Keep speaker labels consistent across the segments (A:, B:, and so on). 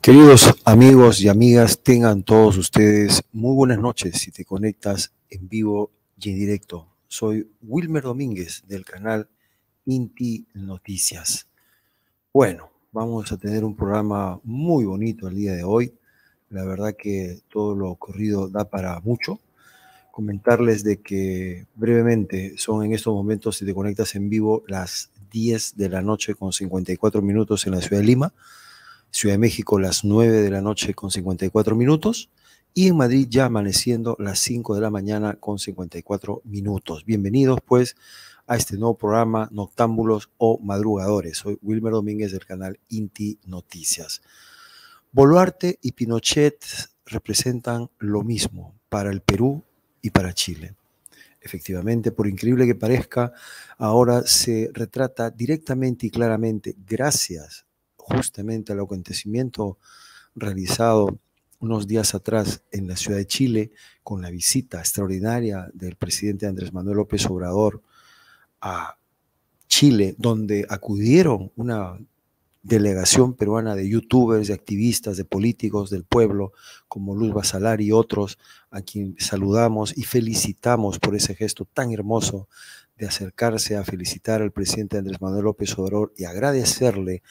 A: Queridos amigos y amigas, tengan todos ustedes muy buenas noches si te conectas en vivo y en directo. Soy Wilmer Domínguez del canal Inti Noticias. Bueno, vamos a tener un programa muy bonito el día de hoy. La verdad que todo lo ocurrido da para mucho. Comentarles de que brevemente son en estos momentos, si te conectas en vivo, las 10 de la noche con 54 minutos en la ciudad de Lima. Ciudad de México las 9 de la noche con 54 minutos y en Madrid ya amaneciendo las 5 de la mañana con 54 minutos. Bienvenidos pues a este nuevo programa Noctámbulos o Madrugadores. Soy Wilmer Domínguez del canal Inti Noticias. Boluarte y Pinochet representan lo mismo para el Perú y para Chile. Efectivamente, por increíble que parezca, ahora se retrata directamente y claramente, gracias justamente al acontecimiento realizado unos días atrás en la ciudad de Chile con la visita extraordinaria del presidente Andrés Manuel López Obrador a Chile, donde acudieron una delegación peruana de youtubers, de activistas, de políticos del pueblo, como Luz Basalar y otros, a quien saludamos y felicitamos por ese gesto tan hermoso de acercarse a felicitar al presidente Andrés Manuel López Obrador y agradecerle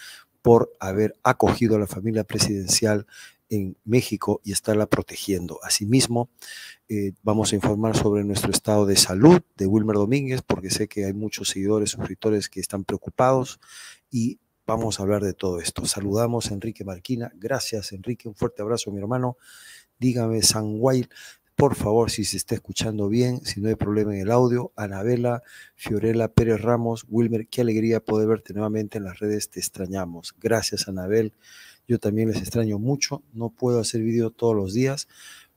A: por haber acogido a la familia presidencial en México y estarla protegiendo. Asimismo, eh, vamos a informar sobre nuestro estado de salud de Wilmer Domínguez, porque sé que hay muchos seguidores, suscriptores que están preocupados y vamos a hablar de todo esto. Saludamos a Enrique Marquina. Gracias, Enrique. Un fuerte abrazo, mi hermano. Dígame, San Sanguay, por favor, si se está escuchando bien, si no hay problema en el audio, Anabela, Fiorella, Pérez Ramos, Wilmer, qué alegría poder verte nuevamente en las redes, te extrañamos. Gracias, Anabel. Yo también les extraño mucho, no puedo hacer vídeo todos los días,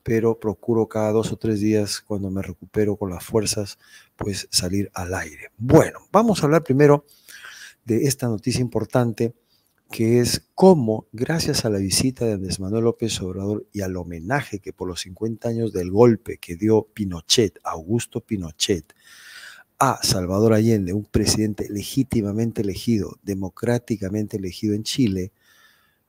A: pero procuro cada dos o tres días, cuando me recupero con las fuerzas, pues salir al aire. Bueno, vamos a hablar primero de esta noticia importante que es como, gracias a la visita de Andrés Manuel López Obrador y al homenaje que por los 50 años del golpe que dio Pinochet, Augusto Pinochet, a Salvador Allende, un presidente legítimamente elegido, democráticamente elegido en Chile,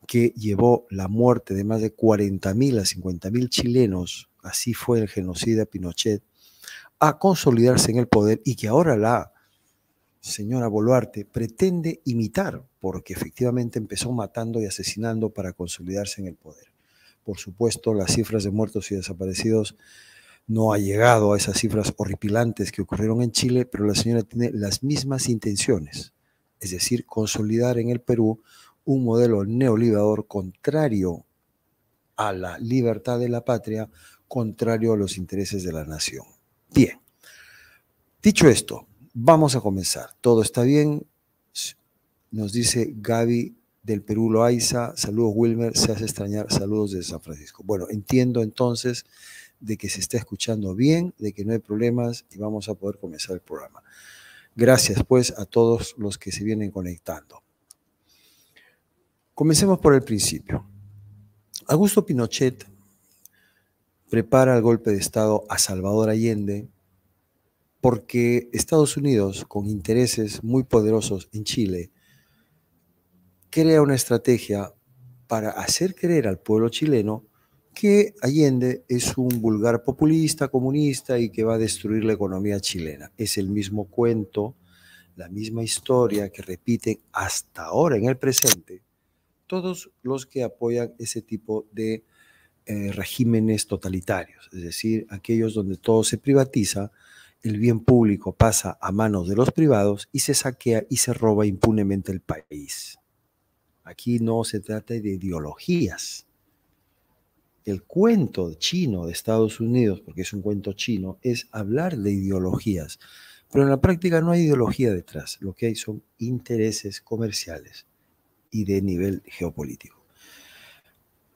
A: que llevó la muerte de más de 40.000 a 50.000 chilenos, así fue el genocida Pinochet, a consolidarse en el poder y que ahora la señora Boluarte pretende imitar porque efectivamente empezó matando y asesinando para consolidarse en el poder. Por supuesto, las cifras de muertos y desaparecidos no ha llegado a esas cifras horripilantes que ocurrieron en Chile, pero la señora tiene las mismas intenciones, es decir, consolidar en el Perú un modelo neoliberador contrario a la libertad de la patria, contrario a los intereses de la nación. Bien, dicho esto, vamos a comenzar. Todo está bien, nos dice Gaby del Perú Loaiza, saludos Wilmer, se hace extrañar, saludos desde San Francisco. Bueno, entiendo entonces de que se está escuchando bien, de que no hay problemas y vamos a poder comenzar el programa. Gracias pues a todos los que se vienen conectando. Comencemos por el principio. Augusto Pinochet prepara el golpe de Estado a Salvador Allende porque Estados Unidos, con intereses muy poderosos en Chile, crea una estrategia para hacer creer al pueblo chileno que Allende es un vulgar populista, comunista y que va a destruir la economía chilena. Es el mismo cuento, la misma historia que repiten hasta ahora en el presente todos los que apoyan ese tipo de eh, regímenes totalitarios, es decir, aquellos donde todo se privatiza, el bien público pasa a manos de los privados y se saquea y se roba impunemente el país. Aquí no se trata de ideologías. El cuento chino de Estados Unidos, porque es un cuento chino, es hablar de ideologías. Pero en la práctica no hay ideología detrás. Lo que hay son intereses comerciales y de nivel geopolítico.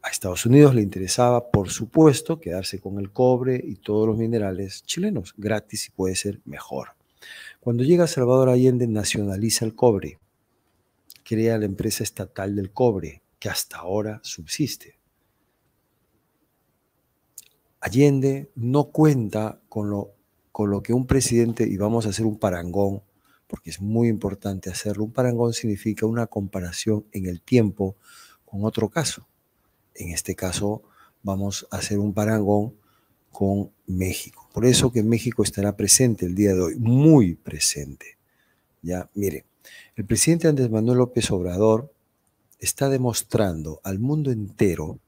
A: A Estados Unidos le interesaba, por supuesto, quedarse con el cobre y todos los minerales chilenos, gratis y puede ser mejor. Cuando llega Salvador Allende nacionaliza el cobre crea la empresa estatal del cobre, que hasta ahora subsiste. Allende no cuenta con lo, con lo que un presidente, y vamos a hacer un parangón, porque es muy importante hacerlo, un parangón significa una comparación en el tiempo con otro caso. En este caso vamos a hacer un parangón con México. Por eso que México estará presente el día de hoy, muy presente. Ya, miren, el presidente Andrés Manuel López Obrador está demostrando al mundo entero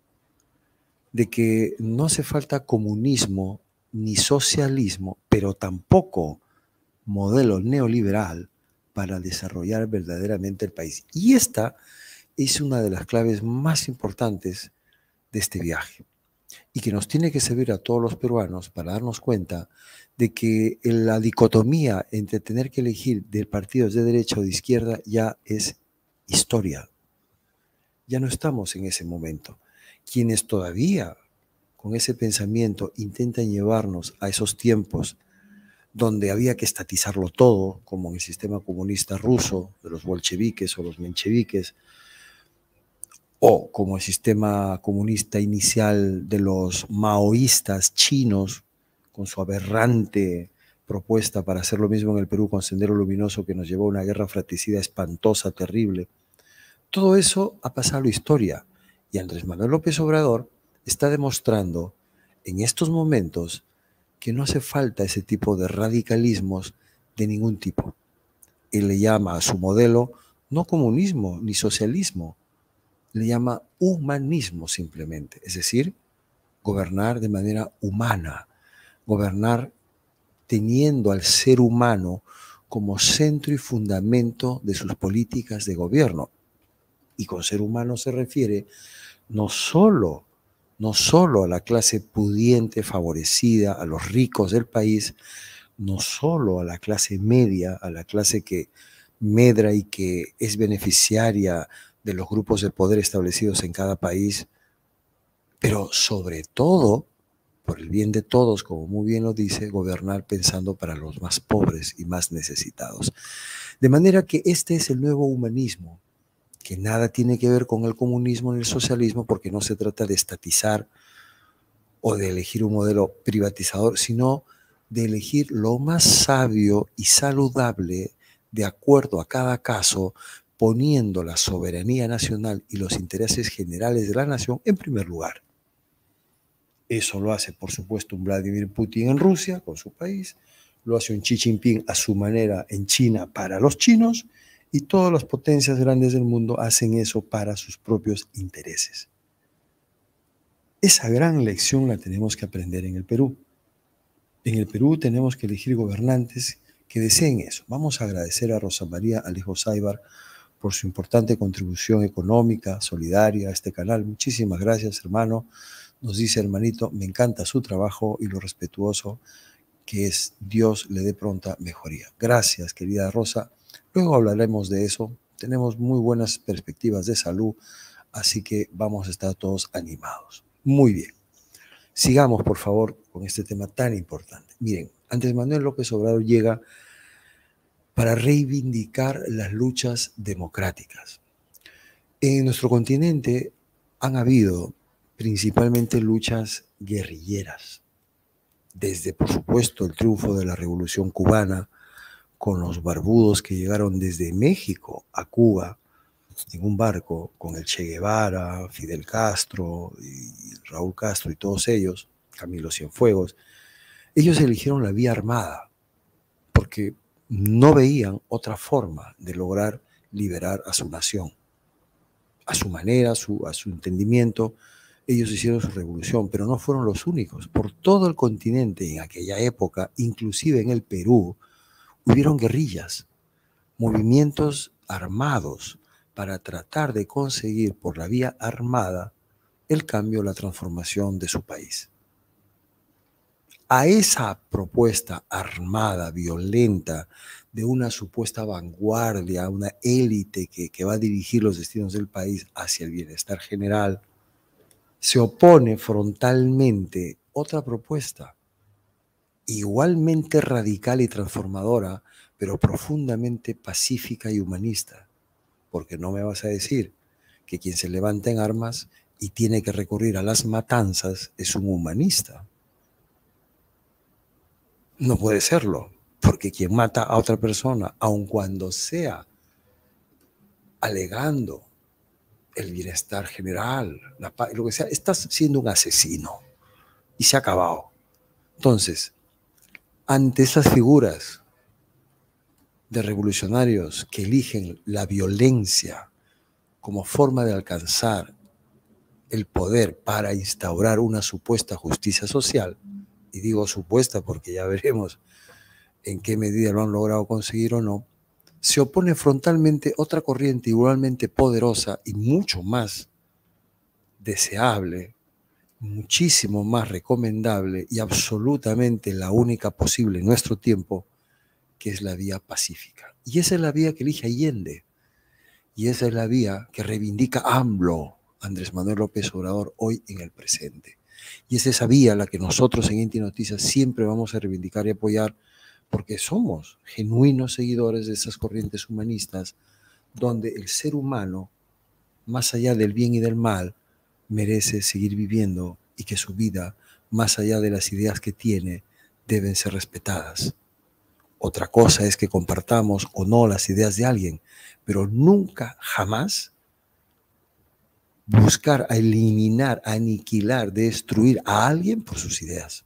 A: de que no hace falta comunismo ni socialismo, pero tampoco modelo neoliberal para desarrollar verdaderamente el país. Y esta es una de las claves más importantes de este viaje y que nos tiene que servir a todos los peruanos para darnos cuenta de que la dicotomía entre tener que elegir de partidos de derecha o de izquierda ya es historia. Ya no estamos en ese momento. Quienes todavía con ese pensamiento intentan llevarnos a esos tiempos donde había que estatizarlo todo, como en el sistema comunista ruso, de los bolcheviques o los mencheviques, o como el sistema comunista inicial de los maoístas chinos, con su aberrante propuesta para hacer lo mismo en el Perú con Sendero Luminoso que nos llevó a una guerra fratricida espantosa, terrible. Todo eso ha pasado la historia y Andrés Manuel López Obrador está demostrando en estos momentos que no hace falta ese tipo de radicalismos de ningún tipo. y le llama a su modelo no comunismo ni socialismo, le llama humanismo simplemente, es decir, gobernar de manera humana, gobernar teniendo al ser humano como centro y fundamento de sus políticas de gobierno. Y con ser humano se refiere no solo, no solo a la clase pudiente favorecida, a los ricos del país, no solo a la clase media, a la clase que medra y que es beneficiaria de los grupos de poder establecidos en cada país, pero sobre todo por el bien de todos, como muy bien lo dice, gobernar pensando para los más pobres y más necesitados. De manera que este es el nuevo humanismo, que nada tiene que ver con el comunismo ni el socialismo, porque no se trata de estatizar o de elegir un modelo privatizador, sino de elegir lo más sabio y saludable de acuerdo a cada caso, poniendo la soberanía nacional y los intereses generales de la nación en primer lugar. Eso lo hace, por supuesto, un Vladimir Putin en Rusia, con su país, lo hace un Xi Jinping a su manera en China para los chinos, y todas las potencias grandes del mundo hacen eso para sus propios intereses. Esa gran lección la tenemos que aprender en el Perú. En el Perú tenemos que elegir gobernantes que deseen eso. Vamos a agradecer a Rosa María Alejo Saibar por su importante contribución económica, solidaria a este canal. Muchísimas gracias, hermano. Nos dice, hermanito, me encanta su trabajo y lo respetuoso que es. Dios le dé pronta mejoría. Gracias, querida Rosa. Luego hablaremos de eso. Tenemos muy buenas perspectivas de salud, así que vamos a estar todos animados. Muy bien. Sigamos, por favor, con este tema tan importante. Miren, antes Manuel López Obrador llega para reivindicar las luchas democráticas. En nuestro continente han habido principalmente luchas guerrilleras, desde por supuesto el triunfo de la Revolución cubana, con los barbudos que llegaron desde México a Cuba en un barco, con el Che Guevara, Fidel Castro, y Raúl Castro y todos ellos, Camilo Cienfuegos, ellos eligieron la vía armada porque no veían otra forma de lograr liberar a su nación, a su manera, a su, a su entendimiento, ellos hicieron su revolución, pero no fueron los únicos. Por todo el continente en aquella época, inclusive en el Perú, hubieron guerrillas, movimientos armados para tratar de conseguir por la vía armada el cambio, la transformación de su país. A esa propuesta armada, violenta, de una supuesta vanguardia, una élite que, que va a dirigir los destinos del país hacia el bienestar general, se opone frontalmente otra propuesta igualmente radical y transformadora, pero profundamente pacífica y humanista. Porque no me vas a decir que quien se levanta en armas y tiene que recurrir a las matanzas es un humanista. No puede serlo, porque quien mata a otra persona, aun cuando sea alegando el bienestar general, lo que sea, estás siendo un asesino y se ha acabado. Entonces, ante esas figuras de revolucionarios que eligen la violencia como forma de alcanzar el poder para instaurar una supuesta justicia social, y digo supuesta porque ya veremos en qué medida lo han logrado conseguir o no, se opone frontalmente otra corriente igualmente poderosa y mucho más deseable, muchísimo más recomendable y absolutamente la única posible en nuestro tiempo, que es la vía pacífica. Y esa es la vía que elige Allende. Y esa es la vía que reivindica AMLO, Andrés Manuel López Obrador, hoy en el presente. Y es esa vía la que nosotros en Inti Noticias siempre vamos a reivindicar y apoyar porque somos genuinos seguidores de esas corrientes humanistas donde el ser humano, más allá del bien y del mal, merece seguir viviendo y que su vida, más allá de las ideas que tiene, deben ser respetadas. Otra cosa es que compartamos o no las ideas de alguien, pero nunca, jamás buscar a eliminar, aniquilar, destruir a alguien por sus ideas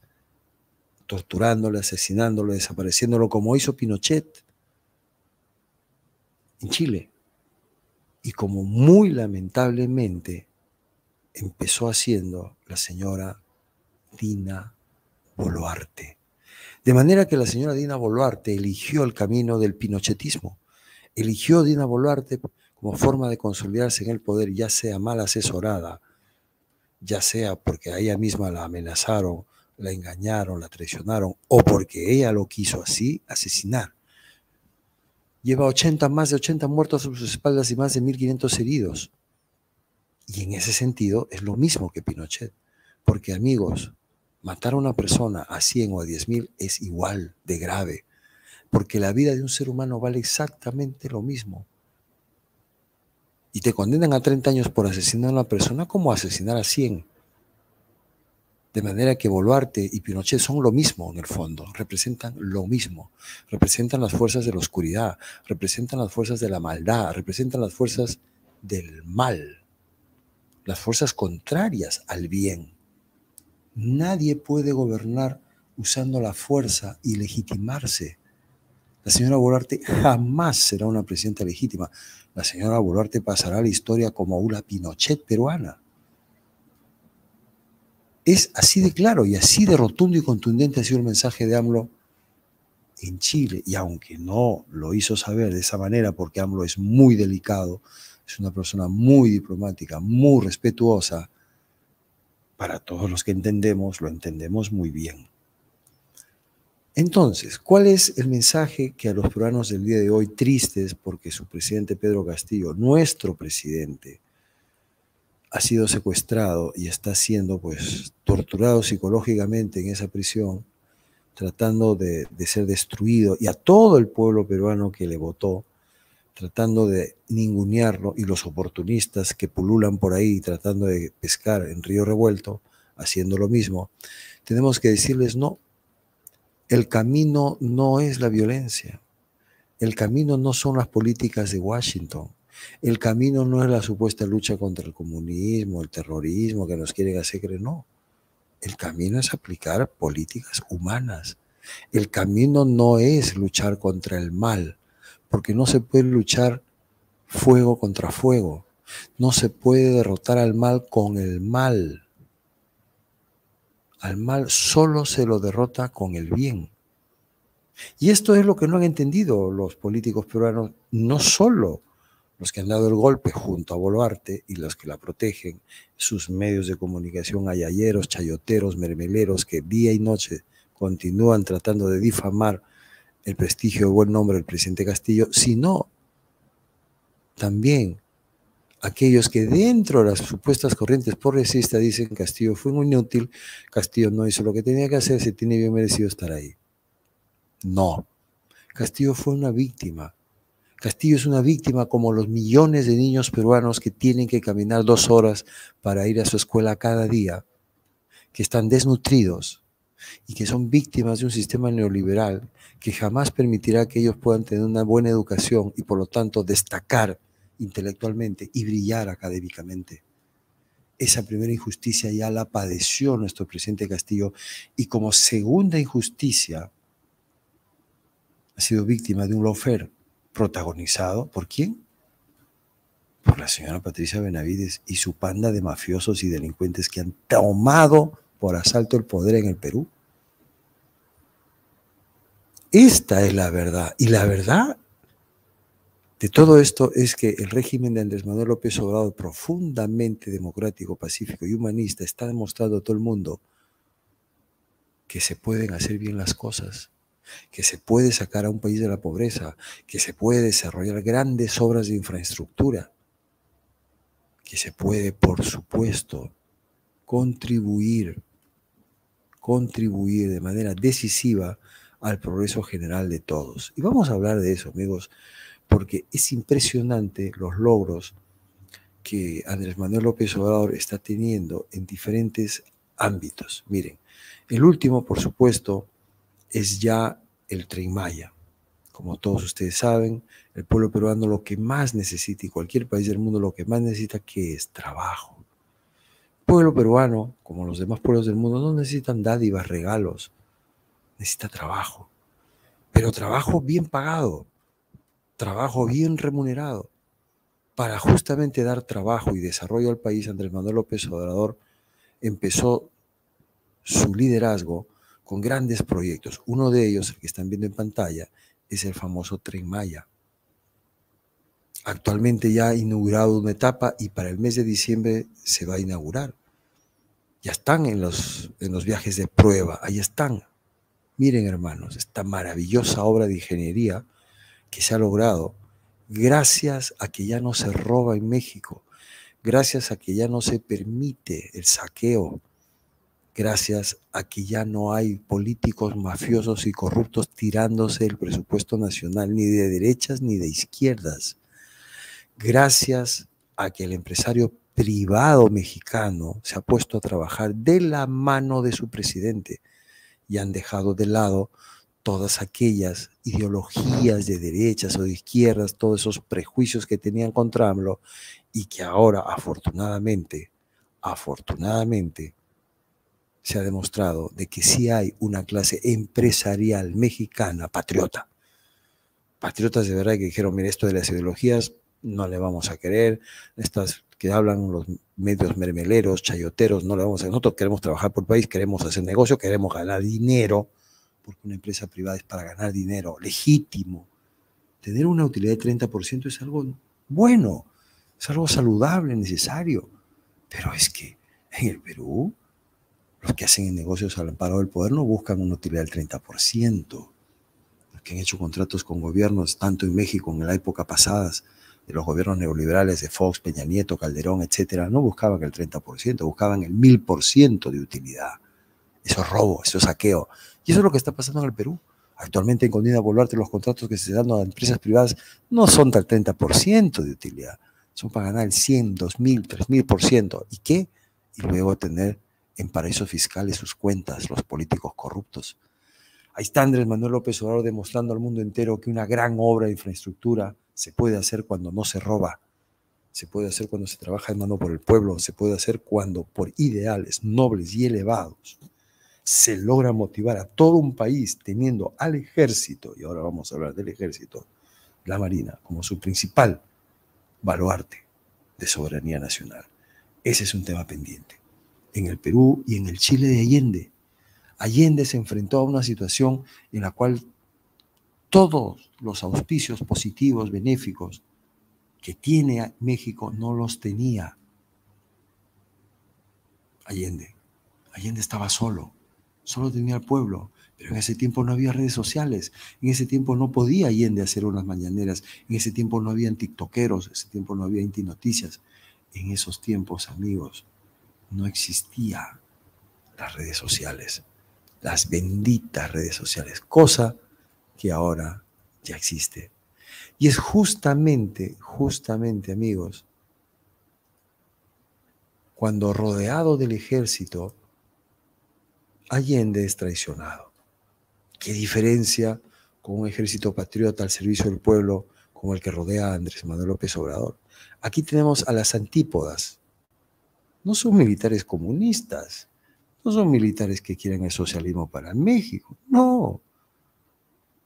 A: torturándolo, asesinándolo, desapareciéndolo, como hizo Pinochet en Chile. Y como muy lamentablemente empezó haciendo la señora Dina Boluarte. De manera que la señora Dina Boluarte eligió el camino del pinochetismo. Eligió Dina Boluarte como forma de consolidarse en el poder, ya sea mal asesorada, ya sea porque a ella misma la amenazaron la engañaron, la traicionaron, o porque ella lo quiso así, asesinar. Lleva 80, más de 80 muertos sobre sus espaldas y más de 1.500 heridos. Y en ese sentido es lo mismo que Pinochet, porque amigos, matar a una persona a 100 o a 10.000 es igual de grave, porque la vida de un ser humano vale exactamente lo mismo. Y te condenan a 30 años por asesinar a una persona como asesinar a 100 de manera que Boluarte y Pinochet son lo mismo en el fondo, representan lo mismo, representan las fuerzas de la oscuridad, representan las fuerzas de la maldad, representan las fuerzas del mal, las fuerzas contrarias al bien. Nadie puede gobernar usando la fuerza y legitimarse. La señora Boluarte jamás será una presidenta legítima. La señora Boluarte pasará a la historia como una Pinochet peruana. Es así de claro y así de rotundo y contundente ha sido el mensaje de AMLO en Chile. Y aunque no lo hizo saber de esa manera, porque AMLO es muy delicado, es una persona muy diplomática, muy respetuosa, para todos los que entendemos, lo entendemos muy bien. Entonces, ¿cuál es el mensaje que a los peruanos del día de hoy tristes porque su presidente Pedro Castillo, nuestro presidente, ha sido secuestrado y está siendo pues torturado psicológicamente en esa prisión, tratando de, de ser destruido, y a todo el pueblo peruano que le votó, tratando de ningunearlo, y los oportunistas que pululan por ahí tratando de pescar en río revuelto, haciendo lo mismo, tenemos que decirles no, el camino no es la violencia, el camino no son las políticas de Washington, el camino no es la supuesta lucha contra el comunismo, el terrorismo que nos quieren hacer creer, no. El camino es aplicar políticas humanas. El camino no es luchar contra el mal, porque no se puede luchar fuego contra fuego. No se puede derrotar al mal con el mal. Al mal solo se lo derrota con el bien. Y esto es lo que no han entendido los políticos peruanos, no solo los que han dado el golpe junto a Boluarte y los que la protegen, sus medios de comunicación ayayeros, chayoteros, mermeleros, que día y noche continúan tratando de difamar el prestigio y buen nombre del presidente Castillo, sino también aquellos que dentro de las supuestas corrientes progresistas dicen que Castillo fue un inútil, Castillo no hizo lo que tenía que hacer, se tiene bien merecido estar ahí. No, Castillo fue una víctima, Castillo es una víctima como los millones de niños peruanos que tienen que caminar dos horas para ir a su escuela cada día, que están desnutridos y que son víctimas de un sistema neoliberal que jamás permitirá que ellos puedan tener una buena educación y por lo tanto destacar intelectualmente y brillar académicamente. Esa primera injusticia ya la padeció nuestro presidente Castillo y como segunda injusticia ha sido víctima de un lofer protagonizado por quién? Por la señora Patricia Benavides y su panda de mafiosos y delincuentes que han tomado por asalto el poder en el Perú. Esta es la verdad. Y la verdad de todo esto es que el régimen de Andrés Manuel López Obrador, profundamente democrático, pacífico y humanista, está demostrando a todo el mundo que se pueden hacer bien las cosas que se puede sacar a un país de la pobreza, que se puede desarrollar grandes obras de infraestructura, que se puede, por supuesto, contribuir, contribuir de manera decisiva al progreso general de todos. Y vamos a hablar de eso, amigos, porque es impresionante los logros que Andrés Manuel López Obrador está teniendo en diferentes ámbitos. Miren, el último, por supuesto, es ya el tren Maya. Como todos ustedes saben, el pueblo peruano lo que más necesita y cualquier país del mundo lo que más necesita que es trabajo. pueblo peruano, como los demás pueblos del mundo, no necesitan dádivas, regalos, necesita trabajo. Pero trabajo bien pagado, trabajo bien remunerado. Para justamente dar trabajo y desarrollo al país, Andrés Manuel López Obrador empezó su liderazgo con grandes proyectos. Uno de ellos, el que están viendo en pantalla, es el famoso Tren Maya. Actualmente ya ha inaugurado una etapa y para el mes de diciembre se va a inaugurar. Ya están en los, en los viajes de prueba, ahí están. Miren hermanos, esta maravillosa obra de ingeniería que se ha logrado gracias a que ya no se roba en México, gracias a que ya no se permite el saqueo, gracias a que ya no hay políticos mafiosos y corruptos tirándose el presupuesto nacional, ni de derechas ni de izquierdas. Gracias a que el empresario privado mexicano se ha puesto a trabajar de la mano de su presidente y han dejado de lado todas aquellas ideologías de derechas o de izquierdas, todos esos prejuicios que tenían contra AMLO y que ahora afortunadamente, afortunadamente, se ha demostrado de que sí hay una clase empresarial mexicana patriota. Patriotas de verdad que dijeron, mire, esto de las ideologías no le vamos a querer, estas que hablan los medios mermeleros, chayoteros, no le vamos a querer. Nosotros queremos trabajar por país, queremos hacer negocio, queremos ganar dinero, porque una empresa privada es para ganar dinero, legítimo. Tener una utilidad de 30% es algo bueno, es algo saludable, necesario. Pero es que en el Perú los que hacen negocios al amparo del poder no buscan una utilidad del 30%. Los que han hecho contratos con gobiernos, tanto en México en la época pasada, de los gobiernos neoliberales de Fox, Peña Nieto, Calderón, etcétera, no buscaban el 30%, buscaban el 1000% de utilidad. Eso es robo, eso es saqueo. Y eso es lo que está pasando en el Perú. Actualmente en Condina Boluarte los contratos que se dan a empresas privadas no son del 30% de utilidad, son para ganar el 100, 2000, 3000%. ¿Y qué? Y luego tener en paraísos fiscales sus cuentas, los políticos corruptos. Ahí está Andrés Manuel López Obrador demostrando al mundo entero que una gran obra de infraestructura se puede hacer cuando no se roba, se puede hacer cuando se trabaja de mano por el pueblo, se puede hacer cuando por ideales nobles y elevados se logra motivar a todo un país teniendo al ejército, y ahora vamos a hablar del ejército, la Marina, como su principal baluarte de soberanía nacional. Ese es un tema pendiente en el Perú y en el Chile de Allende. Allende se enfrentó a una situación en la cual todos los auspicios positivos, benéficos que tiene México no los tenía Allende. Allende estaba solo, solo tenía el pueblo, pero en ese tiempo no había redes sociales, en ese tiempo no podía Allende hacer unas mañaneras, en ese tiempo no habían tiktokeros, en ese tiempo no había Noticias. En esos tiempos, amigos, no existía las redes sociales, las benditas redes sociales, cosa que ahora ya existe. Y es justamente, justamente amigos, cuando rodeado del ejército, Allende es traicionado. ¿Qué diferencia con un ejército patriota al servicio del pueblo como el que rodea a Andrés Manuel López Obrador? Aquí tenemos a las antípodas no son militares comunistas, no son militares que quieren el socialismo para México, no.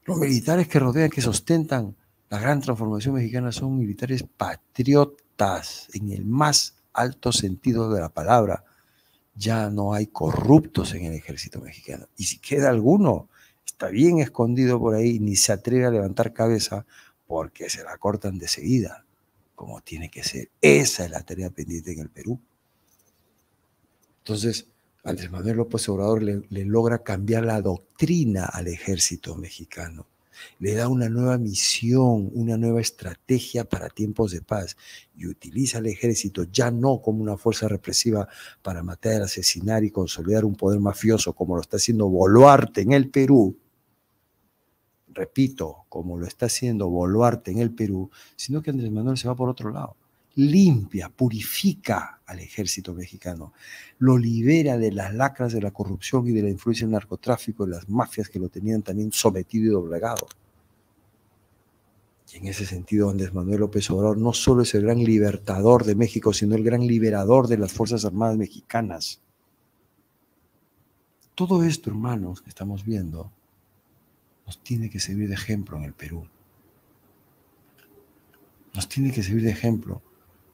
A: Los militares que rodean, que sustentan la gran transformación mexicana son militares patriotas en el más alto sentido de la palabra. Ya no hay corruptos en el ejército mexicano. Y si queda alguno, está bien escondido por ahí, ni se atreve a levantar cabeza porque se la cortan de seguida, como tiene que ser. Esa es la tarea pendiente en el Perú. Entonces, Andrés Manuel López Obrador le, logra cambiar la doctrina al ejército mexicano. Le da una nueva misión, una nueva estrategia para tiempos de paz y utiliza al ejército ya no como una fuerza represiva para matar, asesinar y consolidar un poder mafioso como lo está haciendo Boluarte en el Perú, repito, como lo está haciendo Boluarte en el Perú, sino que Andrés Manuel se va por otro lado limpia, purifica al ejército mexicano, lo libera de las lacras de la corrupción y de la influencia del narcotráfico, de las mafias que lo tenían también sometido y doblegado. Y en ese sentido, Andrés Manuel López Obrador no solo es el gran libertador de México, sino el gran liberador de las Fuerzas Armadas mexicanas. Todo esto, hermanos, que estamos viendo, nos tiene que servir de ejemplo en el Perú. Nos tiene que servir de ejemplo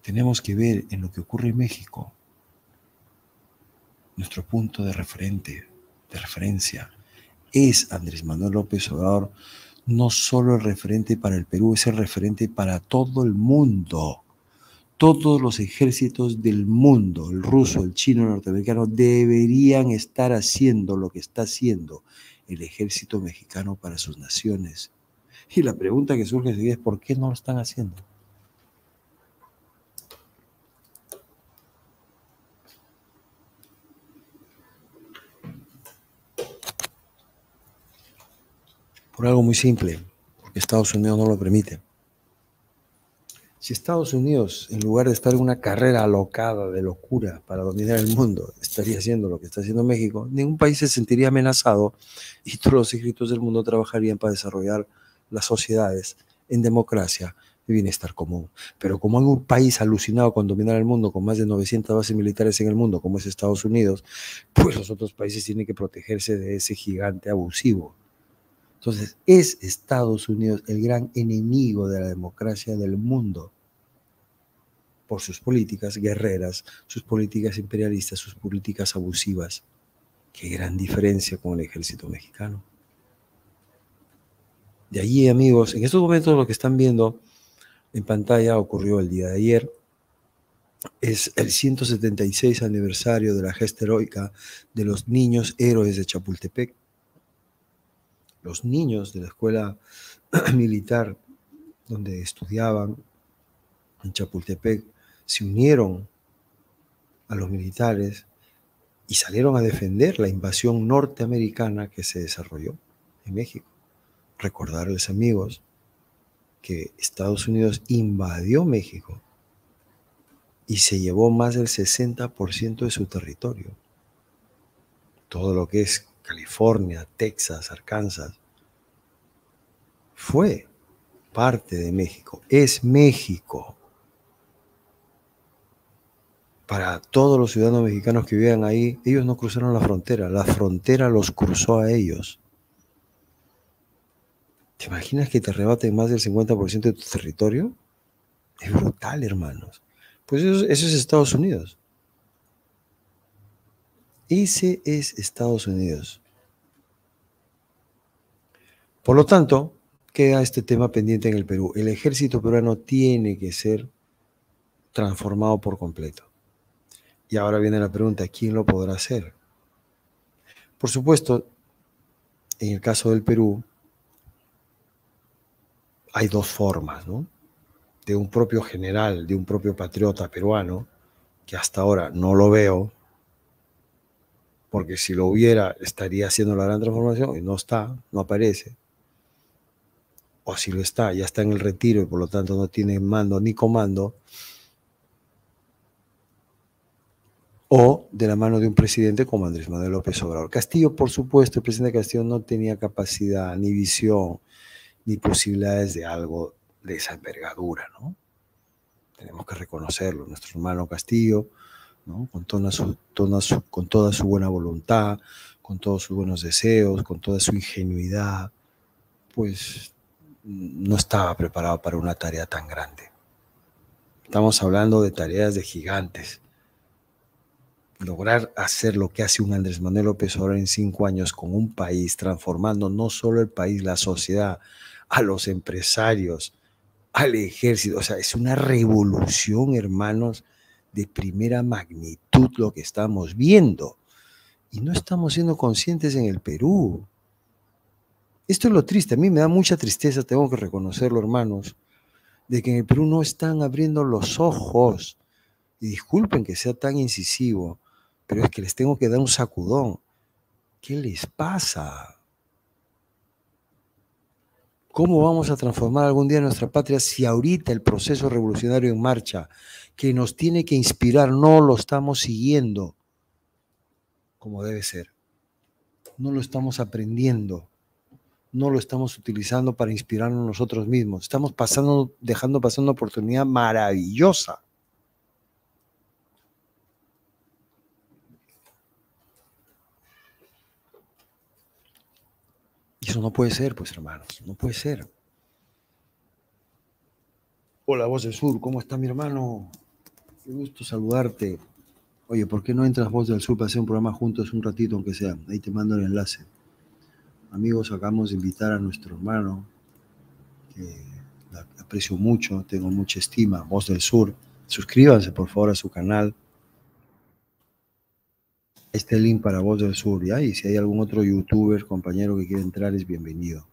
A: tenemos que ver en lo que ocurre en México nuestro punto de referente, de referencia, es Andrés Manuel López Obrador no solo el referente para el Perú, es el referente para todo el mundo. Todos los ejércitos del mundo, el ruso, el chino, el norteamericano, deberían estar haciendo lo que está haciendo el ejército mexicano para sus naciones. Y la pregunta que surge es, ¿por qué no lo están haciendo? Por algo muy simple, Estados Unidos no lo permite. Si Estados Unidos, en lugar de estar en una carrera alocada de locura para dominar el mundo, estaría haciendo lo que está haciendo México, ningún país se sentiría amenazado y todos los escritos del mundo trabajarían para desarrollar las sociedades en democracia y bienestar común. Pero como hay un país alucinado con dominar el mundo, con más de 900 bases militares en el mundo, como es Estados Unidos, pues los otros países tienen que protegerse de ese gigante abusivo entonces, es Estados Unidos el gran enemigo de la democracia del mundo por sus políticas guerreras, sus políticas imperialistas, sus políticas abusivas. Qué gran diferencia con el ejército mexicano. De allí, amigos, en estos momentos lo que están viendo en pantalla ocurrió el día de ayer. Es el 176 aniversario de la gesta heroica de los niños héroes de Chapultepec los niños de la escuela militar donde estudiaban en Chapultepec se unieron a los militares y salieron a defender la invasión norteamericana que se desarrolló en México. Recordarles amigos que Estados Unidos invadió México y se llevó más del 60% de su territorio. Todo lo que es California, Texas, Arkansas, fue parte de México, es México. Para todos los ciudadanos mexicanos que vivían ahí, ellos no cruzaron la frontera, la frontera los cruzó a ellos. ¿Te imaginas que te arrebaten más del 50% de tu territorio? Es brutal, hermanos. Pues eso es Estados Unidos. Ese es Estados Unidos. Por lo tanto, queda este tema pendiente en el Perú. El ejército peruano tiene que ser transformado por completo. Y ahora viene la pregunta, ¿quién lo podrá hacer? Por supuesto, en el caso del Perú, hay dos formas, ¿no? De un propio general, de un propio patriota peruano, que hasta ahora no lo veo, porque si lo hubiera, estaría haciendo la gran transformación y no está, no aparece. O si lo está, ya está en el retiro y por lo tanto no tiene mando ni comando. O de la mano de un presidente como Andrés Manuel López Obrador. Castillo, por supuesto, el presidente Castillo no tenía capacidad, ni visión, ni posibilidades de algo de esa envergadura, ¿no? Tenemos que reconocerlo. Nuestro hermano Castillo, con, toda su, con toda su buena voluntad, con todos sus buenos deseos, con toda su ingenuidad, pues no estaba preparado para una tarea tan grande. Estamos hablando de tareas de gigantes. Lograr hacer lo que hace un Andrés Manuel López Obrador en cinco años con un país, transformando no solo el país, la sociedad, a los empresarios, al ejército. O sea, es una revolución, hermanos, de primera magnitud lo que estamos viendo. Y no estamos siendo conscientes en el Perú. Esto es lo triste. A mí me da mucha tristeza, tengo que reconocerlo, hermanos, de que en el Perú no están abriendo los ojos. Y disculpen que sea tan incisivo, pero es que les tengo que dar un sacudón. ¿Qué les pasa? ¿Cómo vamos a transformar algún día nuestra patria si ahorita el proceso revolucionario en marcha que nos tiene que inspirar, no lo estamos siguiendo como debe ser. No lo estamos aprendiendo. No lo estamos utilizando para inspirarnos nosotros mismos. Estamos pasando, dejando pasar una oportunidad maravillosa. Y eso no puede ser, pues hermanos, no puede ser. Hola, Voz del Sur, ¿cómo está mi hermano? gusto saludarte. Oye, ¿por qué no entras Voz del sur para hacer un programa juntos un ratito, aunque sea? Ahí te mando el enlace. Amigos, hagamos de invitar a nuestro hermano, que aprecio mucho, tengo mucha estima, Voz del Sur. Suscríbanse, por favor, a su canal. Este link para Voz del Sur, Y Y si hay algún otro youtuber, compañero que quiere entrar, es bienvenido.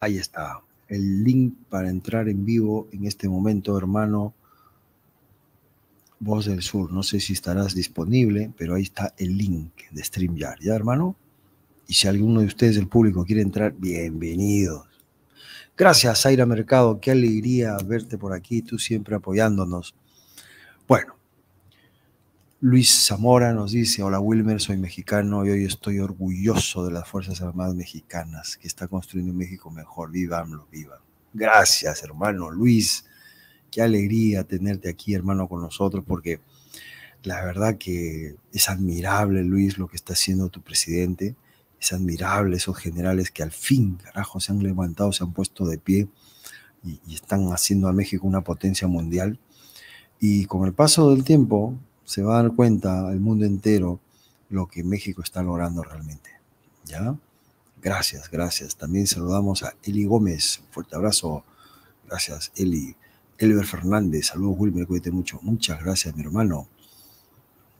A: Ahí está. El link para entrar en vivo en este momento, hermano Voz del Sur. No sé si estarás disponible, pero ahí está el link de StreamYard, ¿ya, hermano? Y si alguno de ustedes del público quiere entrar, bienvenidos. Gracias, Zaira Mercado. Qué alegría verte por aquí, tú siempre apoyándonos. Bueno, Luis Zamora nos dice, hola Wilmer, soy mexicano y hoy estoy orgulloso de las Fuerzas Armadas Mexicanas que está construyendo un México mejor. Viva AMLO, viva. Gracias, hermano Luis qué alegría tenerte aquí, hermano, con nosotros, porque la verdad que es admirable, Luis, lo que está haciendo tu presidente. Es admirable esos generales que al fin, carajo, se han levantado, se han puesto de pie y, están haciendo a México una potencia mundial. Y con el paso del tiempo se va a dar cuenta el mundo entero lo que México está logrando realmente. ¿Ya? Gracias, gracias. También saludamos a Eli Gómez. Un fuerte abrazo. Gracias, Eli. Elber Fernández, saludos Wilmer, cuídate mucho. Muchas gracias, mi hermano.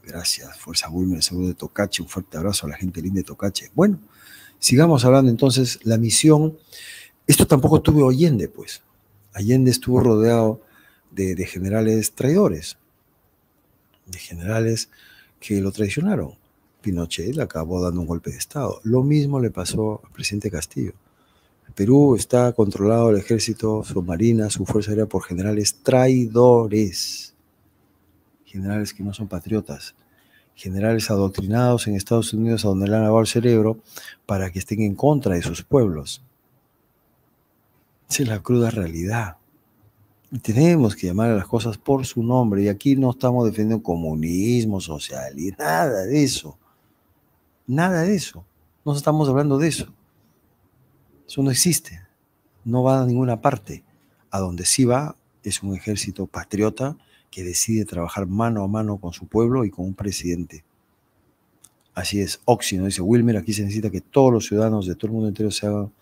A: Gracias, fuerza Wilmer, saludos de Tocache, un fuerte abrazo a la gente linda de Tocache. Bueno, sigamos hablando entonces, la misión, esto tampoco estuvo Allende, pues. Allende estuvo rodeado de, de generales traidores, de generales que lo traicionaron. Pinochet le acabó dando un golpe de Estado. Lo mismo le pasó al presidente Castillo. Perú está controlado el ejército, su marina, su fuerza aérea por generales traidores, generales que no son patriotas, generales adoctrinados en Estados Unidos a donde le han lavado el cerebro para que estén en contra de sus pueblos. Esa es la cruda realidad. Tenemos que llamar a las cosas por su nombre y aquí no estamos defendiendo comunismo, socialismo, nada de eso. Nada de eso. No estamos hablando de eso eso no existe. No va a ninguna parte. A donde sí va es un ejército patriota que decide trabajar mano a mano con su pueblo y con un presidente. Así es, Oxino dice Wilmer, aquí se necesita que todos los ciudadanos de todo el mundo entero se hagan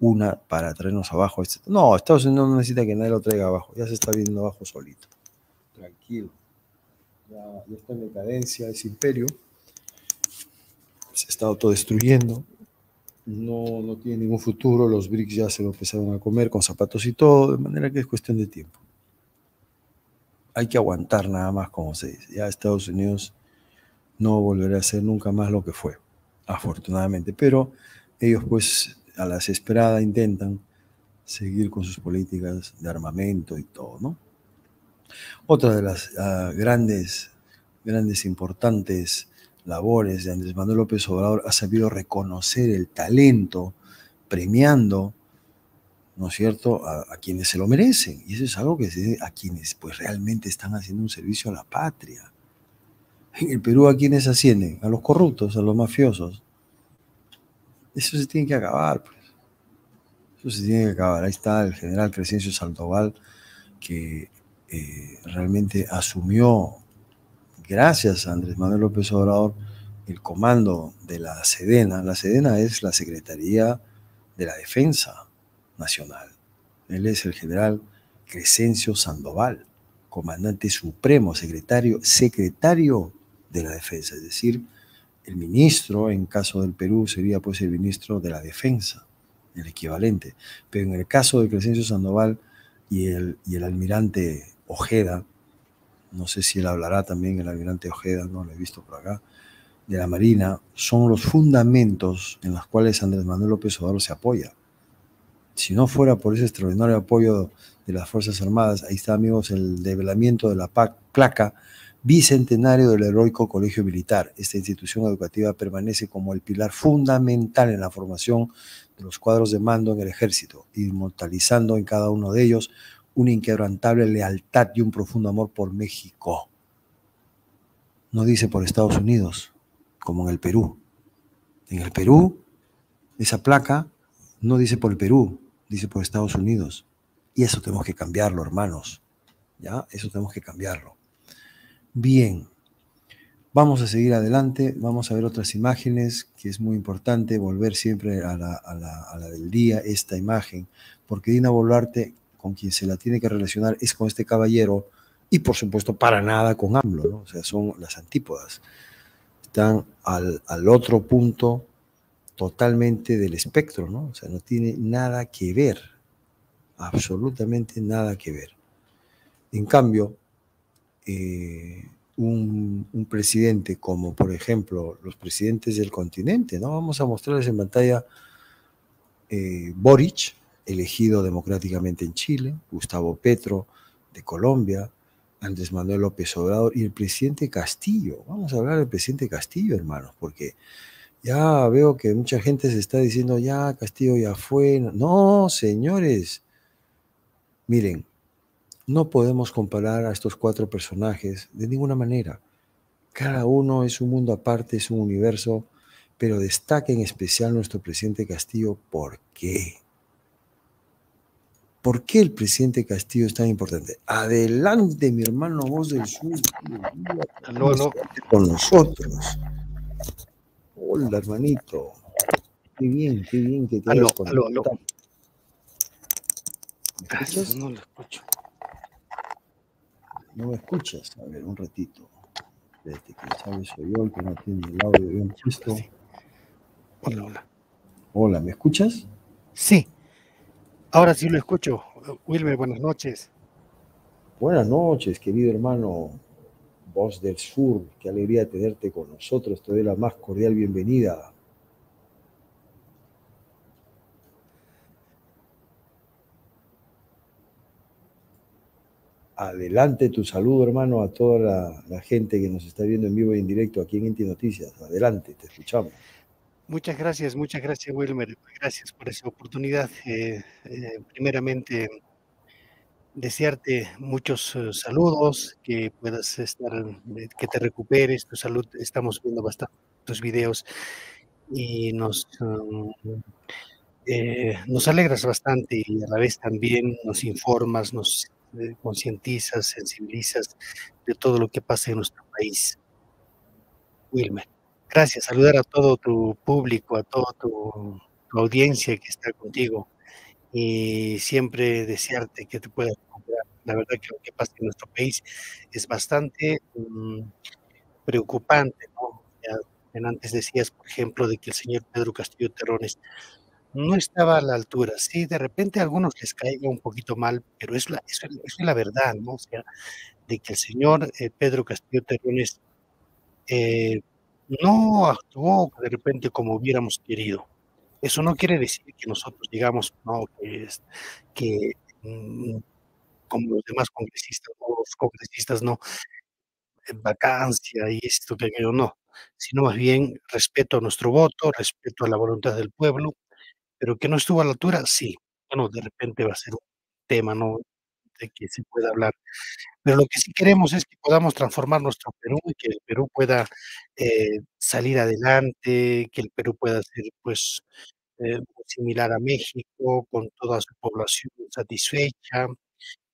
A: una para traernos abajo. Este, no, Estados Unidos no necesita que nadie lo traiga abajo, ya se está viendo abajo solito. Tranquilo. Ya, ya está en decadencia ese imperio. Se está autodestruyendo no, tiene ningún futuro, los BRICS ya se lo empezaron a comer con zapatos y todo, de manera que es cuestión de tiempo. Hay que aguantar nada más, como se dice. Ya Estados Unidos no volverá a ser nunca más lo que fue, afortunadamente, pero ellos pues a la desesperada intentan seguir con sus políticas de armamento y todo, ¿no? Otra de las ah, grandes, grandes, importantes labores de Andrés Manuel López Obrador ha sabido reconocer el talento, premiando, ¿no es cierto?, a, quienes se lo merecen. Y eso es algo que se dice a quienes pues realmente están haciendo un servicio a la patria. En el Perú, ¿a quienes ascienden? A los corruptos, a los mafiosos. Eso se tiene que acabar, pues. Eso se tiene que acabar. Ahí está el general Crescencio Saldoval que eh, realmente asumió gracias Andrés Manuel López Obrador, el comando de la Sedena, la Sedena es la Secretaría de la Defensa Nacional. Él es el general Crescencio Sandoval, comandante supremo, secretario, secretario de la Defensa, es decir, el ministro, en caso del Perú, sería pues el ministro de la Defensa, el equivalente. Pero en el caso de Crescencio Sandoval y el, y el almirante Ojeda, no sé si él hablará también, el almirante Ojeda, no lo he visto por acá, de la Marina, son los fundamentos en los cuales Andrés Manuel López Obrador se apoya. Si no fuera por ese extraordinario apoyo de las Fuerzas Armadas, ahí está, amigos, el develamiento de la placa bicentenario del heroico Colegio Militar. Esta institución educativa permanece como el pilar fundamental en la formación de los cuadros de mando en el ejército, inmortalizando en cada uno de ellos una inquebrantable lealtad y un profundo amor por México. No dice por Estados Unidos, como en el Perú. En el Perú, esa placa no dice por el Perú, dice por Estados Unidos. Y eso tenemos que cambiarlo, hermanos. ¿Ya? Eso tenemos que cambiarlo. Bien, vamos a seguir adelante, vamos a ver otras imágenes, que es muy importante volver siempre a la, del día, esta imagen, porque Dina Boluarte con quien se la tiene que relacionar es con este caballero y por supuesto para nada con AMLO, o sea, son las antípodas. Están al, otro punto totalmente del espectro, ¿no? O sea, no tiene nada que ver, absolutamente nada que ver. En cambio, eh, un, presidente como, por ejemplo, los presidentes del continente, ¿no? Vamos a mostrarles en pantalla eh, Boric, elegido democráticamente en Chile, Gustavo Petro de Colombia, Andrés Manuel López Obrador y el presidente Castillo. Vamos a hablar del presidente Castillo, hermanos, porque ya veo que mucha gente se está diciendo, ya Castillo ya fue. No, señores, miren, no podemos comparar a estos cuatro personajes de ninguna manera. Cada uno es un mundo aparte, es un universo, pero destaca en especial nuestro presidente Castillo. ¿Por qué? ¿Por qué el presidente Castillo es tan importante? Adelante, mi hermano Voz del Sur. No, no. Con nosotros. Hola, hermanito. Qué bien, qué bien que te aló, aló,
B: aló. Gracias, no lo
A: escucho. No me escuchas. A ver, un ratito. Desde que sabes soy yo el que no tiene el audio bien puesto. Hola, hola. Hola, ¿me escuchas? Sí. Ahora sí lo escucho. Wilmer, buenas noches. Buenas noches, querido hermano, voz del sur. Qué alegría tenerte con nosotros. Te doy la más cordial bienvenida. Adelante tu saludo, hermano, a toda la, gente que nos está viendo en vivo y en directo aquí en Inti Noticias. Adelante, te escuchamos.
B: Muchas gracias, muchas gracias Wilmer, gracias por esa oportunidad. Eh, eh, primeramente, desearte muchos eh, saludos, que puedas estar, que te recuperes, tu salud, estamos viendo bastante tus videos y nos, um, nos alegras bastante y a la vez también nos informas, nos concientizas, sensibilizas de todo lo que pasa en nuestro país. Wilmer. Gracias, saludar a todo tu público, a toda tu, audiencia que está contigo y siempre desearte que te puedas
C: recuperar. La verdad que
B: lo que pasa en nuestro país es bastante mm, preocupante, ¿no? antes decías, por ejemplo, de que el señor Pedro Castillo Terrones no estaba a la altura. Sí, de repente a algunos les caiga un poquito mal, pero es la, es, la verdad, ¿no? O sea, de que el señor eh, Pedro Castillo Terrones eh, no actuó ah, de repente como hubiéramos querido. Eso no quiere decir que nosotros digamos, no, que, es, que mm, como los demás congresistas, los congresistas no, en vacancia y esto que aquello, no, sino más bien respeto a nuestro voto, respeto a la voluntad del pueblo, pero que no estuvo a la altura, sí, bueno, de repente va a ser un tema, ¿no? de que se pueda hablar. Pero lo que sí queremos es que podamos transformar nuestro Perú y que el Perú pueda eh, salir adelante, que el Perú pueda ser pues eh, similar a México, con toda su población satisfecha.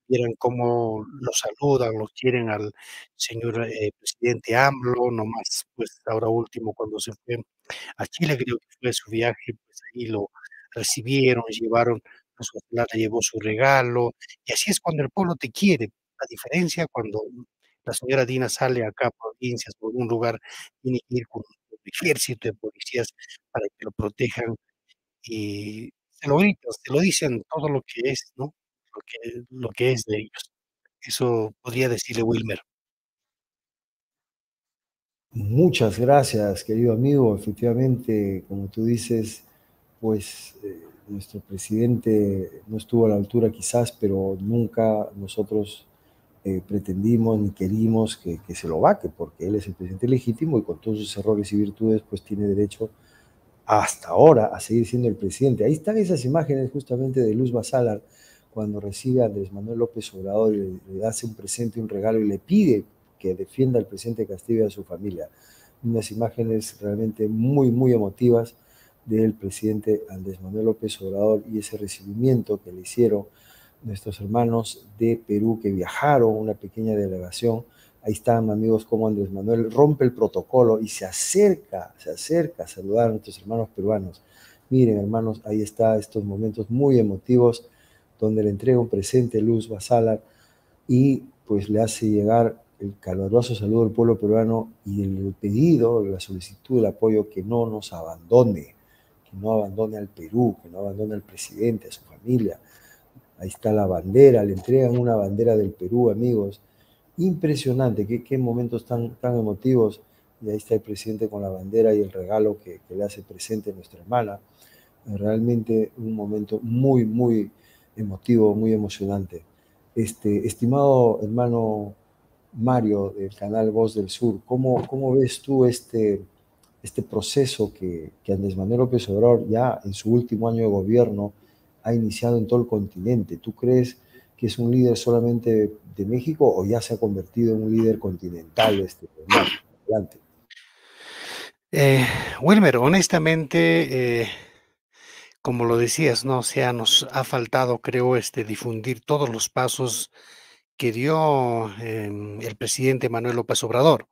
B: miren cómo lo saludan, lo quieren al señor eh, presidente AMLO, nomás, pues ahora último, cuando se fue a Chile, creo que fue su viaje, pues ahí lo recibieron, llevaron su pues, llevó su regalo, y así es cuando el pueblo te quiere, a diferencia cuando la señora Dina sale acá por provincias, por un lugar, tiene que ir con un ejército de policías para que lo protejan, y se lo gritan, se lo dicen todo lo que es, ¿no? Lo que, es de ellos. Eso podría decirle Wilmer.
A: Muchas gracias, querido amigo. Efectivamente, como tú dices, pues eh, nuestro presidente no estuvo a la altura quizás, pero nunca nosotros eh, pretendimos ni querimos que, se lo vaque, porque él es el presidente legítimo y con todos sus errores y virtudes, pues tiene derecho hasta ahora a seguir siendo el presidente. Ahí están esas imágenes justamente de Luz Basalar cuando recibe a Andrés Manuel López Obrador y le, le hace un presente, un regalo y le pide que defienda al presidente Castillo y a su familia. Unas imágenes realmente muy, muy emotivas del presidente Andrés Manuel López Obrador y ese recibimiento que le hicieron nuestros hermanos de Perú que viajaron, una pequeña delegación. Ahí están amigos como Andrés Manuel, rompe el protocolo y se acerca, se acerca a saludar a nuestros hermanos peruanos. Miren, hermanos, ahí está estos momentos muy emotivos donde le entrega un presente Luz Basalar y pues le hace llegar el caluroso saludo al pueblo peruano y el pedido, la solicitud, el apoyo que no nos abandone que no abandone al Perú, que no abandone al presidente, a su familia. Ahí está la bandera, le entregan una bandera del Perú, amigos. Impresionante, qué, qué momentos tan, tan emotivos. Y ahí está el presidente con la bandera y el regalo que, le hace presente nuestra hermana. Realmente un momento muy, muy emotivo, muy emocionante. Este, estimado hermano Mario del canal Voz del Sur, cómo ves tú este, este proceso que, Andrés Manuel López Obrador ya en su último año de gobierno ha iniciado en todo el continente. ¿Tú crees que es un líder solamente de, México o ya se ha convertido en un líder continental? Este,
B: eh, Wilmer, honestamente, eh, como lo decías, no, sea, nos ha faltado, creo, este, difundir todos los pasos que dio em, el presidente Manuel López Obrador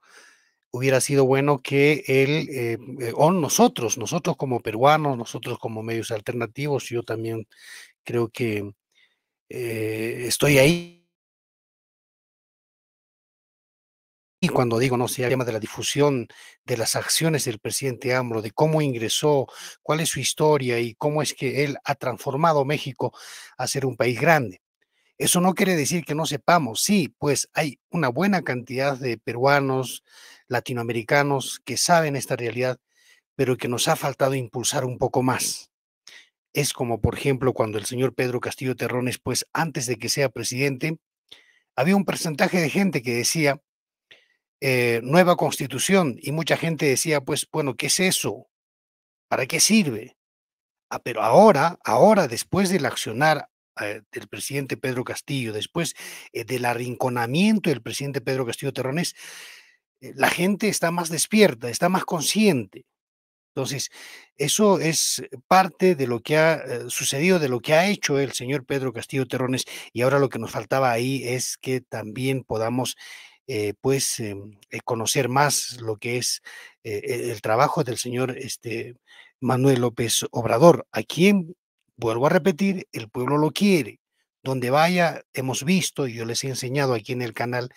B: hubiera sido bueno que él, eh, eh, o nosotros, nosotros como peruanos, nosotros como medios alternativos, yo también creo que eh, estoy ahí. Y cuando digo, no sé, el tema de la difusión de las acciones del presidente AMLO, de cómo ingresó, cuál es su historia y cómo es que él ha transformado México a ser un país grande. Eso no quiere decir que no sepamos, sí, pues hay una buena cantidad de peruanos, latinoamericanos que saben esta realidad, pero que nos ha faltado impulsar un poco más. Es como, por ejemplo, cuando el señor Pedro Castillo Terrones, pues antes de que sea presidente, había un porcentaje de gente que decía, eh, nueva constitución, y mucha gente decía, pues bueno, ¿qué es eso? ¿Para qué sirve? Ah, pero ahora, ahora, después del accionar eh, del presidente Pedro Castillo, después eh, del arrinconamiento del presidente Pedro Castillo Terrones, eh, la gente está más despierta, está más consciente. Entonces, eso es parte de lo que ha sucedido, de lo que ha hecho el señor Pedro Castillo Terrones, y ahora lo que nos faltaba ahí es que también podamos pues em, conocer más lo que es e, el trabajo del señor este, Manuel López Obrador, a quien Vuelvo a repetir, el pueblo lo quiere. Donde vaya, hemos visto, y yo les he enseñado aquí en el canal,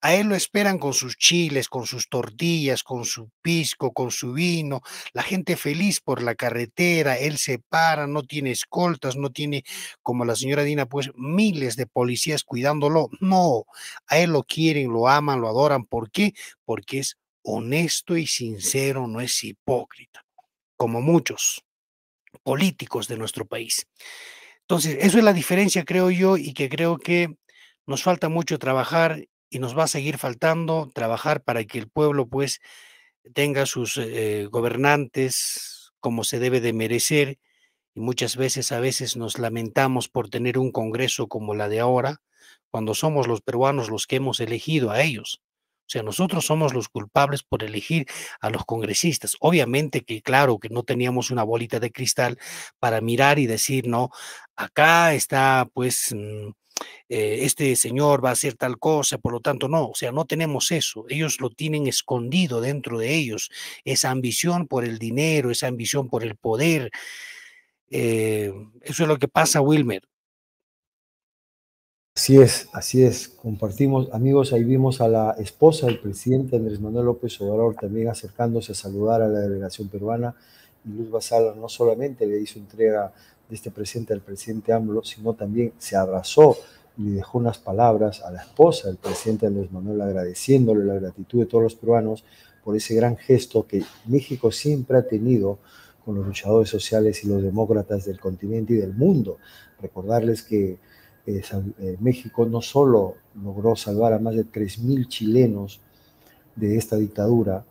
B: a él lo esperan con sus chiles, con sus tortillas, con su pisco, con su vino, la gente feliz por la carretera, él se para, no tiene escoltas, no tiene, como la señora Dina, pues miles de policías cuidándolo. No, a él lo quieren, lo aman, lo adoran. ¿Por qué? Porque es honesto y sincero, no es hipócrita, como muchos políticos de nuestro país. Entonces, eso es la diferencia, creo yo, y que creo que nos falta mucho trabajar y nos va a seguir faltando trabajar para que el pueblo, pues, tenga sus eh, eh, gobernantes como se debe de merecer. Y muchas veces, a veces nos lamentamos por tener un Congreso como la de ahora, cuando somos los peruanos los que hemos elegido a ellos. O sea, nosotros somos los culpables por elegir a los congresistas. Obviamente que, claro, que no teníamos una bolita de cristal para mirar y decir, no, acá está, pues, mm, eh, este señor va a hacer tal cosa, por lo tanto, no, o sea, no tenemos eso. Ellos lo tienen escondido dentro de ellos, esa ambición por el dinero, esa ambición por el poder. Eh, eso es lo que pasa, Wilmer.
A: Así es, así es. Compartimos, amigos, ahí vimos a la esposa del presidente Andrés Manuel López Obrador también acercándose a saludar a la delegación peruana. Y Luz Basala no solamente le hizo entrega de este presente al presidente AMLO, sino también se abrazó y le dejó unas palabras a la esposa del presidente Andrés Manuel agradeciéndole la gratitud de todos los peruanos por ese gran gesto que México siempre ha tenido con los luchadores sociales y los demócratas del continente y del mundo. Recordarles que eh, México no solo logró salvar a más de 3.000 chilenos de esta dictadura,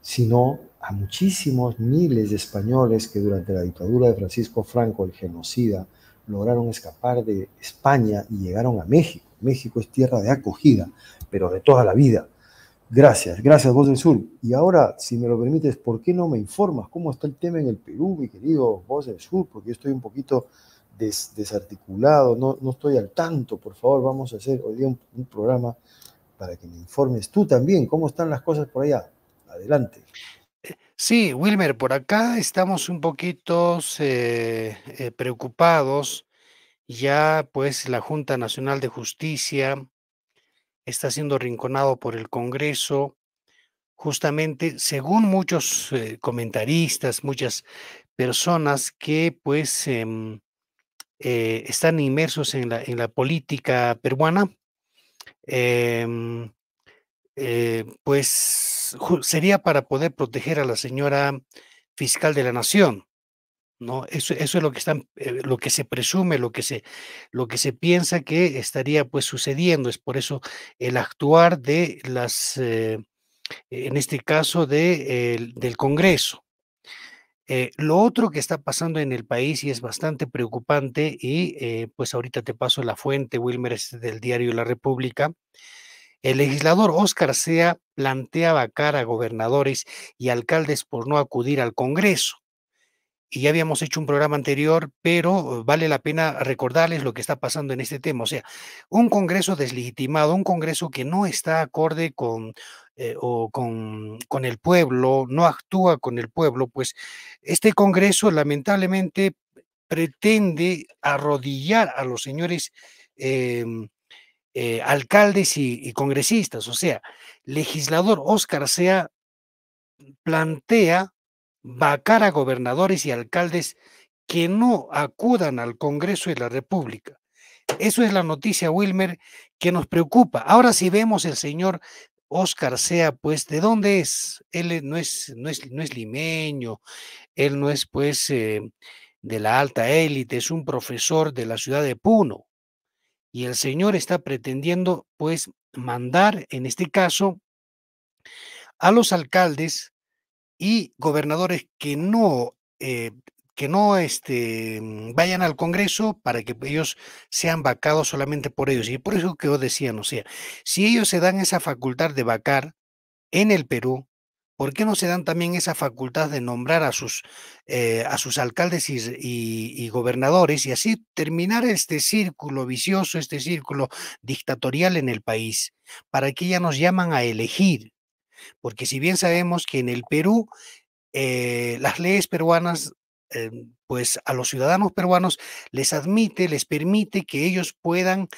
A: sino a muchísimos miles de españoles que durante la dictadura de Francisco Franco, el genocida, lograron escapar de España y llegaron a México. México es tierra de acogida, pero de toda la vida. Gracias, gracias Voz del Sur. Y ahora, si me lo permites, ¿por qué no me informas cómo está el tema en el Perú, mi querido Voz del Sur? Porque yo estoy un poquito desarticulado, no, no, estoy al tanto, por favor, vamos a hacer hoy día un, programa para que me informes tú también cómo están las cosas por allá. Adelante. Sí, Wilmer, por acá estamos un poquito
B: eh, eh, preocupados. Ya pues la Junta Nacional de Justicia está siendo rinconado por el Congreso, justamente según muchos eh, comentaristas, muchas personas que pues em, eh, están inmersos en la, en la política peruana, em, eh, pues sería para poder proteger a la señora fiscal de la nación. ¿no? Eso, es lo que, están, eh, lo que se presume, lo que se, lo que se piensa que estaría pues sucediendo. Es por eso el actuar de las, en este caso, de, del Congreso. Eh, lo otro que está pasando en el país y es bastante preocupante, y eh, pues ahorita te paso la fuente, Wilmer, es del diario La República. El legislador Oscar Sea plantea vacar a gobernadores y alcaldes por no acudir al Congreso. Y ya habíamos hecho un programa anterior, pero vale la pena recordarles lo que está pasando en este tema. O sea, un Congreso deslegitimado, un Congreso que no está acorde con eh, o con, el pueblo, no actúa con el pueblo, pues este Congreso lamentablemente pretende arrodillar a los señores em, eh, alcaldes y, congresistas. O sea, legislador Oscar Sea plantea vacar a gobernadores y alcaldes que no acudan al Congreso de la República. Eso es la noticia, Wilmer, que nos preocupa. Ahora si vemos el señor Oscar Sea, pues, ¿de dónde es? Él no es, no es, es limeño, él no es, pues, eh, de la alta élite, es un profesor de la ciudad de Puno. Y el señor está pretendiendo, pues, mandar, en este caso, a los alcaldes y gobernadores que no eh, que no este, mm, vayan al Congreso para que ellos sean vacados solamente por ellos. Y por eso que os decían, o sea, si ellos se dan esa facultad de vacar en el Perú, ¿por qué no se dan también esa facultad de nombrar a sus, eh, a sus alcaldes y, gobernadores y así terminar este círculo vicioso, este círculo dictatorial en el país? Para que ya nos llaman a elegir. Porque si bien sabemos que en el Perú eh, las leyes peruanas eh, pues a los ciudadanos peruanos les admite, les permite que ellos puedan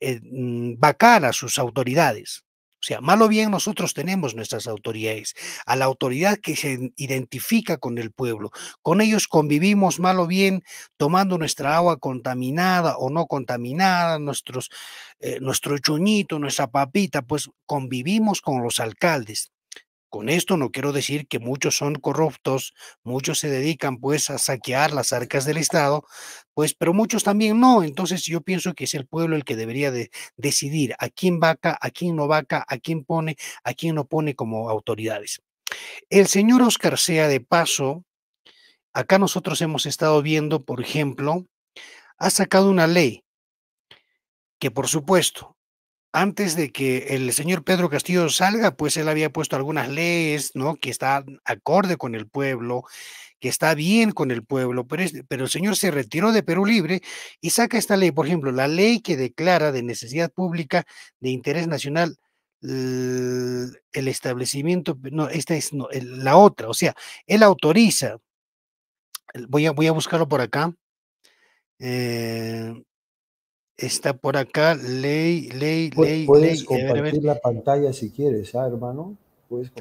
B: eh, mm, vacar a sus autoridades. O sea, malo bien nosotros tenemos nuestras autoridades, a la autoridad que se identifica con el pueblo. Con ellos convivimos mal o bien tomando nuestra agua contaminada o no contaminada, nuestros, eh, nuestro chuñito, nuestra papita, pues convivimos con los alcaldes. Con esto no quiero decir que muchos son corruptos, muchos se dedican pues a saquear las arcas del Estado, pues pero muchos también no. Entonces yo pienso que es el pueblo el que debería de decidir a quién vaca, a quién no vaca, a quién pone, a quién no pone como autoridades. El señor Oscar Sea de paso, acá nosotros hemos estado viendo, por ejemplo, ha sacado una ley que por supuesto antes de que el señor Pedro Castillo salga, pues él había puesto algunas leyes, ¿no? Que está acorde con el pueblo, que está bien con el pueblo, pero, el señor se retiró de Perú Libre y saca esta ley, por ejemplo, la ley que declara de necesidad pública de interés nacional el establecimiento, no, esta es la otra, o sea, él autoriza, voy a, voy a buscarlo por acá, eh, Está por acá,
A: ley, ley, ley. Puedes compartir la pantalla si quieres, ¿ah, hermano?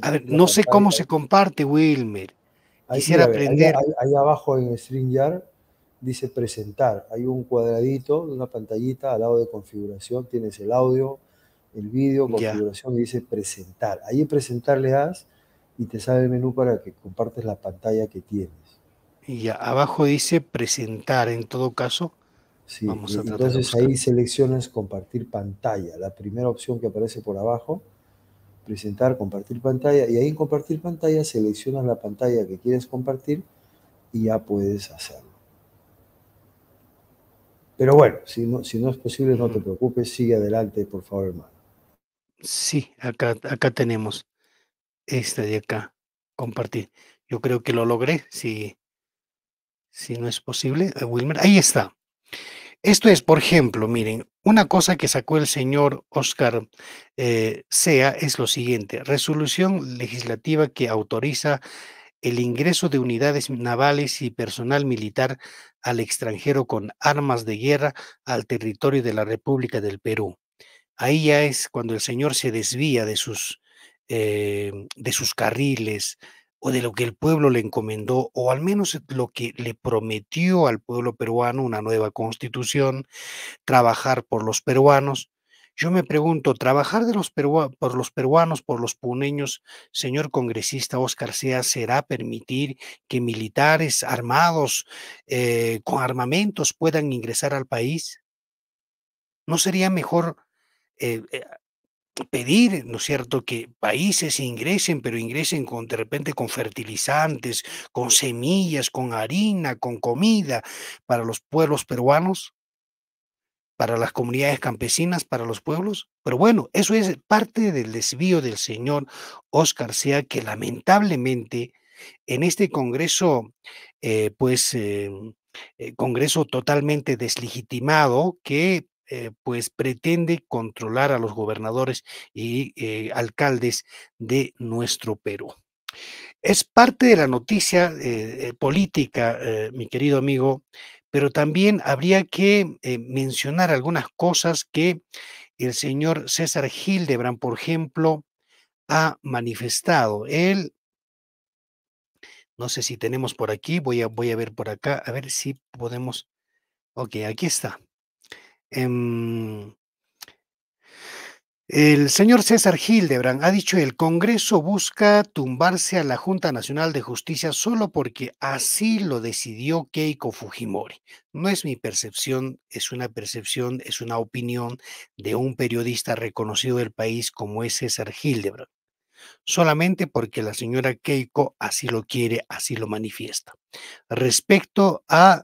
B: A ver, no sé cómo
A: se comparte, Wilmer. Quisiera aprender. Ahí, abajo en StreamYard dice presentar. Hay un cuadradito, una pantallita al lado de configuración. Tienes el audio, el vídeo, configuración y dice presentar. Ahí en presentar le das y te sale el menú para que compartes la pantalla que tienes.
B: Y ya, abajo
A: dice presentar en todo caso. Vamos entonces ahí seleccionas compartir pantalla, la primera opción que aparece por abajo, presentar, compartir pantalla, y ahí en compartir pantalla seleccionas la pantalla que quieres compartir y ya puedes hacerlo. Pero bueno, si no, si no es posible, no te preocupes, sigue adelante, por favor, hermano. Sí, acá, acá tenemos
B: esta de acá, compartir. Yo creo que lo logré, si, si no es posible. Eh, Wilmer, ahí está. Esto es, por ejemplo, miren, una cosa que sacó el señor Oscar eh, Sea es lo siguiente, resolución legislativa que autoriza el ingreso de unidades navales y personal militar al extranjero con armas de guerra al territorio de la República del Perú. Ahí ya es cuando el señor se desvía de sus, eh, de sus carriles, o de lo que el pueblo le encomendó, o al menos lo que le prometió al pueblo peruano, una nueva constitución, trabajar por los peruanos. Yo me pregunto, ¿trabajar por los peruanos, por los puneños, señor congresista Oscar Sea, será permitir que militares armados eh, con armamentos puedan ingresar al país? ¿No sería mejor eh, eh, pedir, ¿no es cierto?, que países ingresen, pero ingresen con, de repente con fertilizantes, con semillas, con harina, con comida para los pueblos peruanos, para las comunidades campesinas, para los pueblos. Pero bueno, eso es parte del desvío del señor Oscar Sea, que lamentablemente en este Congreso, eh, pues... Em, eh, Congreso totalmente deslegitimado que eh, pues pretende controlar a los gobernadores y eh, alcaldes de nuestro Perú. Es parte de la noticia eh, política, mi querido amigo, pero también habría que mencionar algunas cosas que el señor César Hildebrand, por ejemplo, ha manifestado. Él, no sé si tenemos por aquí, voy a, voy a ver por acá, a ver si podemos. Ok, aquí está. Em, el señor César Hildebrand ha dicho el Congreso busca tumbarse a la Junta Nacional de Justicia solo porque así lo decidió Keiko Fujimori. No es mi percepción, es una percepción, es una opinión de un periodista reconocido del país como es César Hildebrand. Solamente porque la señora Keiko así lo quiere, así lo manifiesta. Respecto a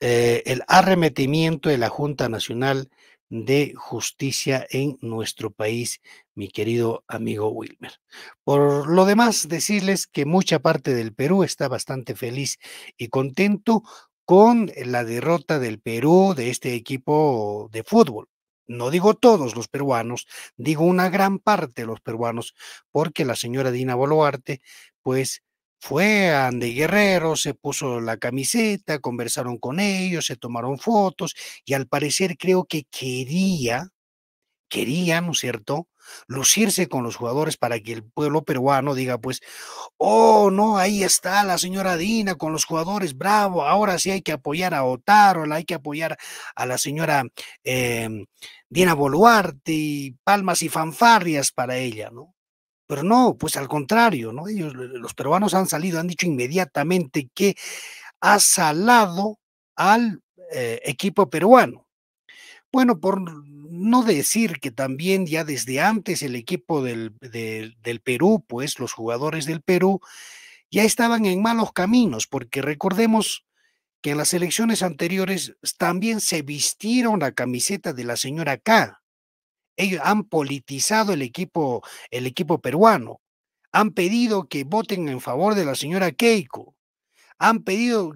B: eh, el arremetimiento de la Junta Nacional de Justicia en nuestro país, mi querido amigo Wilmer. Por lo demás, decirles que mucha parte del Perú está bastante feliz y contento con la derrota del Perú de este equipo de fútbol. No digo todos los peruanos, digo una gran parte de los peruanos, porque la señora Dina Boluarte, pues fue a Guerrero, se puso la camiseta, conversaron con ellos, se tomaron fotos y al parecer creo que quería, quería, ¿no es cierto?, lucirse con los jugadores para que el pueblo peruano diga, pues, oh, no, ahí está la señora Dina con los jugadores, bravo, ahora sí hay que apoyar a Otaro, hay que apoyar a la señora em, Dina Boluarte y palmas y fanfarrias para ella, ¿no? Pero no, pues al contrario, ¿no? Ellos, eh, los peruanos han salido, han dicho inmediatamente que ha salado al eh, equipo peruano. Bueno, por no decir que también ya desde antes el equipo del, del Perú, pues los jugadores del Perú ya estaban en malos caminos, porque recordemos que en las elecciones anteriores también se vistieron la camiseta de la señora K, ellos han politizado el equipo, el equipo peruano. Han pedido que voten en favor de la señora Keiko. Han pedido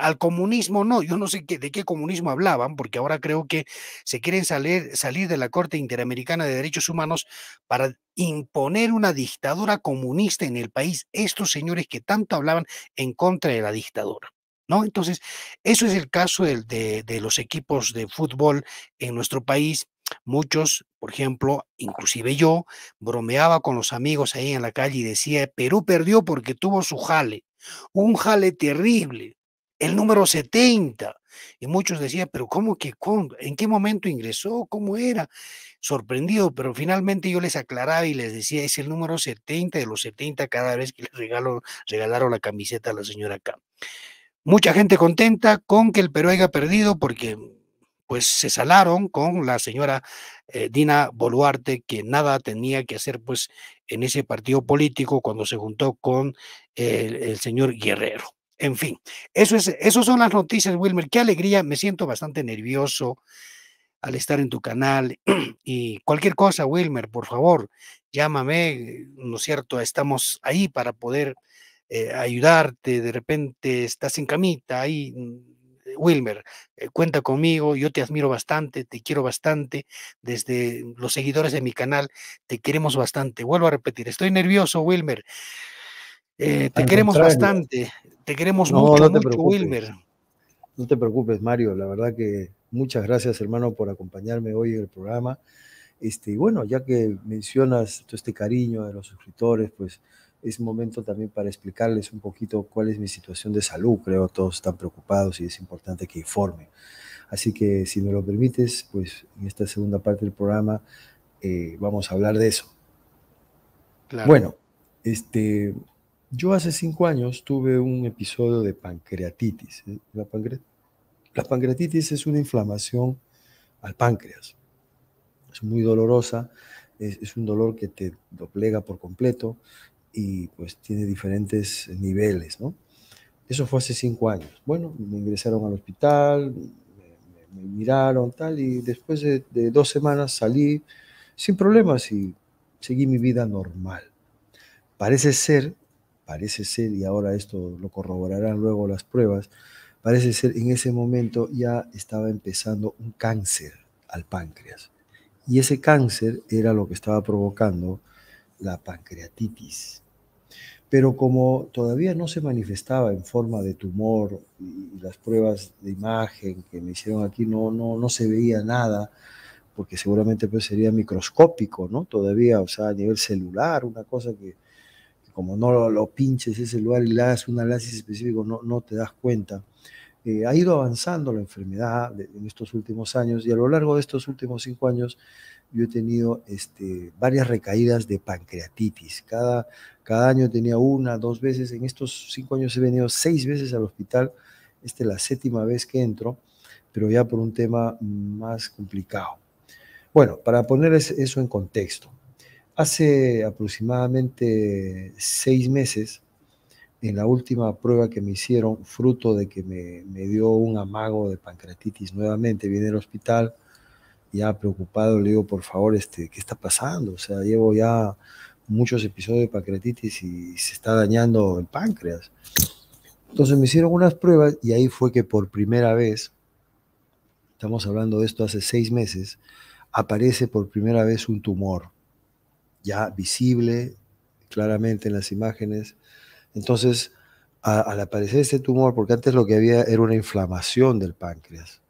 B: al comunismo no, yo no sé de qué comunismo hablaban, porque ahora creo que se quieren salir, salir de la Corte Interamericana de Derechos Humanos para imponer una dictadura comunista en el país. Estos señores que tanto hablaban en contra de la dictadura. ¿No? Entonces, eso es el caso de, los equipos de fútbol en nuestro país Muchos, por ejemplo, inclusive yo, bromeaba con los amigos ahí en la calle y decía, Perú perdió porque tuvo su jale, un jale terrible, el número 70. Y muchos decían, pero ¿cómo que? con? ¿En qué momento ingresó? ¿Cómo era? Sorprendido, pero finalmente yo les aclaraba y les decía, es el número 70 de los 70 cada vez que les regalaron la camiseta a la señora acá. Mucha gente contenta con que el Perú haya perdido porque pues se salaron con la señora eh, Dina Boluarte, que nada tenía que hacer pues en ese partido político cuando se juntó con el, señor Guerrero. En fin, eso es, eso son las noticias, Wilmer. Qué alegría, me siento bastante nervioso al estar en tu canal. Y cualquier cosa, Wilmer, por favor, llámame, ¿no es cierto? Estamos ahí para poder eh, ayudarte. De repente estás en camita, ahí mm, Wilmer, eh, cuenta conmigo, yo te admiro bastante, te quiero bastante, desde los seguidores de mi canal, te queremos bastante. Vuelvo a repetir, estoy nervioso, Wilmer.
A: Eh, te queremos bastante,
B: te queremos mucho, mucho, Wilmer.
A: No te preocupes, Mario, la verdad que muchas gracias, hermano, por acompañarme hoy en el programa. Este, bueno, ya que mencionas todo este cariño de los suscriptores, pues es momento también para explicarles un poquito cuál es mi situación de salud. Creo que todos están preocupados y es importante que informe. Así que si me lo permites, pues en esta segunda parte del programa eh, vamos a hablar de eso. Bueno, este, yo hace cinco años tuve un episodio de pancreatitis. La, la pancreatitis es una inflamación al páncreas. Es muy dolorosa, es, es un dolor que te doblega por completo y pues tiene diferentes niveles, ¿no? Eso fue hace cinco años. Bueno, me ingresaron al hospital, me, miraron, tal, y después de, de, dos semanas salí sin problemas y seguí mi vida normal. Parece ser, parece ser, y ahora esto lo corroborarán luego las pruebas, parece ser en ese momento ya estaba empezando un cáncer al páncreas. Y ese cáncer era lo que estaba provocando la pancreatitis pero como todavía no se manifestaba en forma de tumor y las pruebas de imagen que me hicieron aquí no, no, no se veía nada, porque seguramente pues sería microscópico, ¿no? Todavía, o sea, a nivel celular, una cosa que, como no lo, pinches ese lugar y le hagas un análisis específico, no, no te das cuenta. Eh, ha ido avanzando la enfermedad en estos últimos años y a lo largo de estos últimos cinco años yo he tenido este, varias recaídas de pancreatitis. Cada cada año tenía una, dos veces. En estos cinco años he venido seis veces al hospital. Esta es la séptima vez que entro, pero ya por un tema más complicado. Bueno, para poner eso en contexto, hace aproximadamente seis meses, en la última prueba que me hicieron, fruto de que me, dio un amago de pancreatitis nuevamente, vine al hospital, ya preocupado, le digo, por favor, este, ¿qué está pasando? O sea, llevo ya muchos episodios de pancreatitis y se está dañando el páncreas. Entonces me hicieron unas pruebas y ahí fue que por primera vez, estamos hablando de esto hace seis meses, aparece por primera vez un tumor, ya visible claramente en las imágenes. Entonces, al aparecer este tumor, porque antes lo que había era una inflamación del páncreas,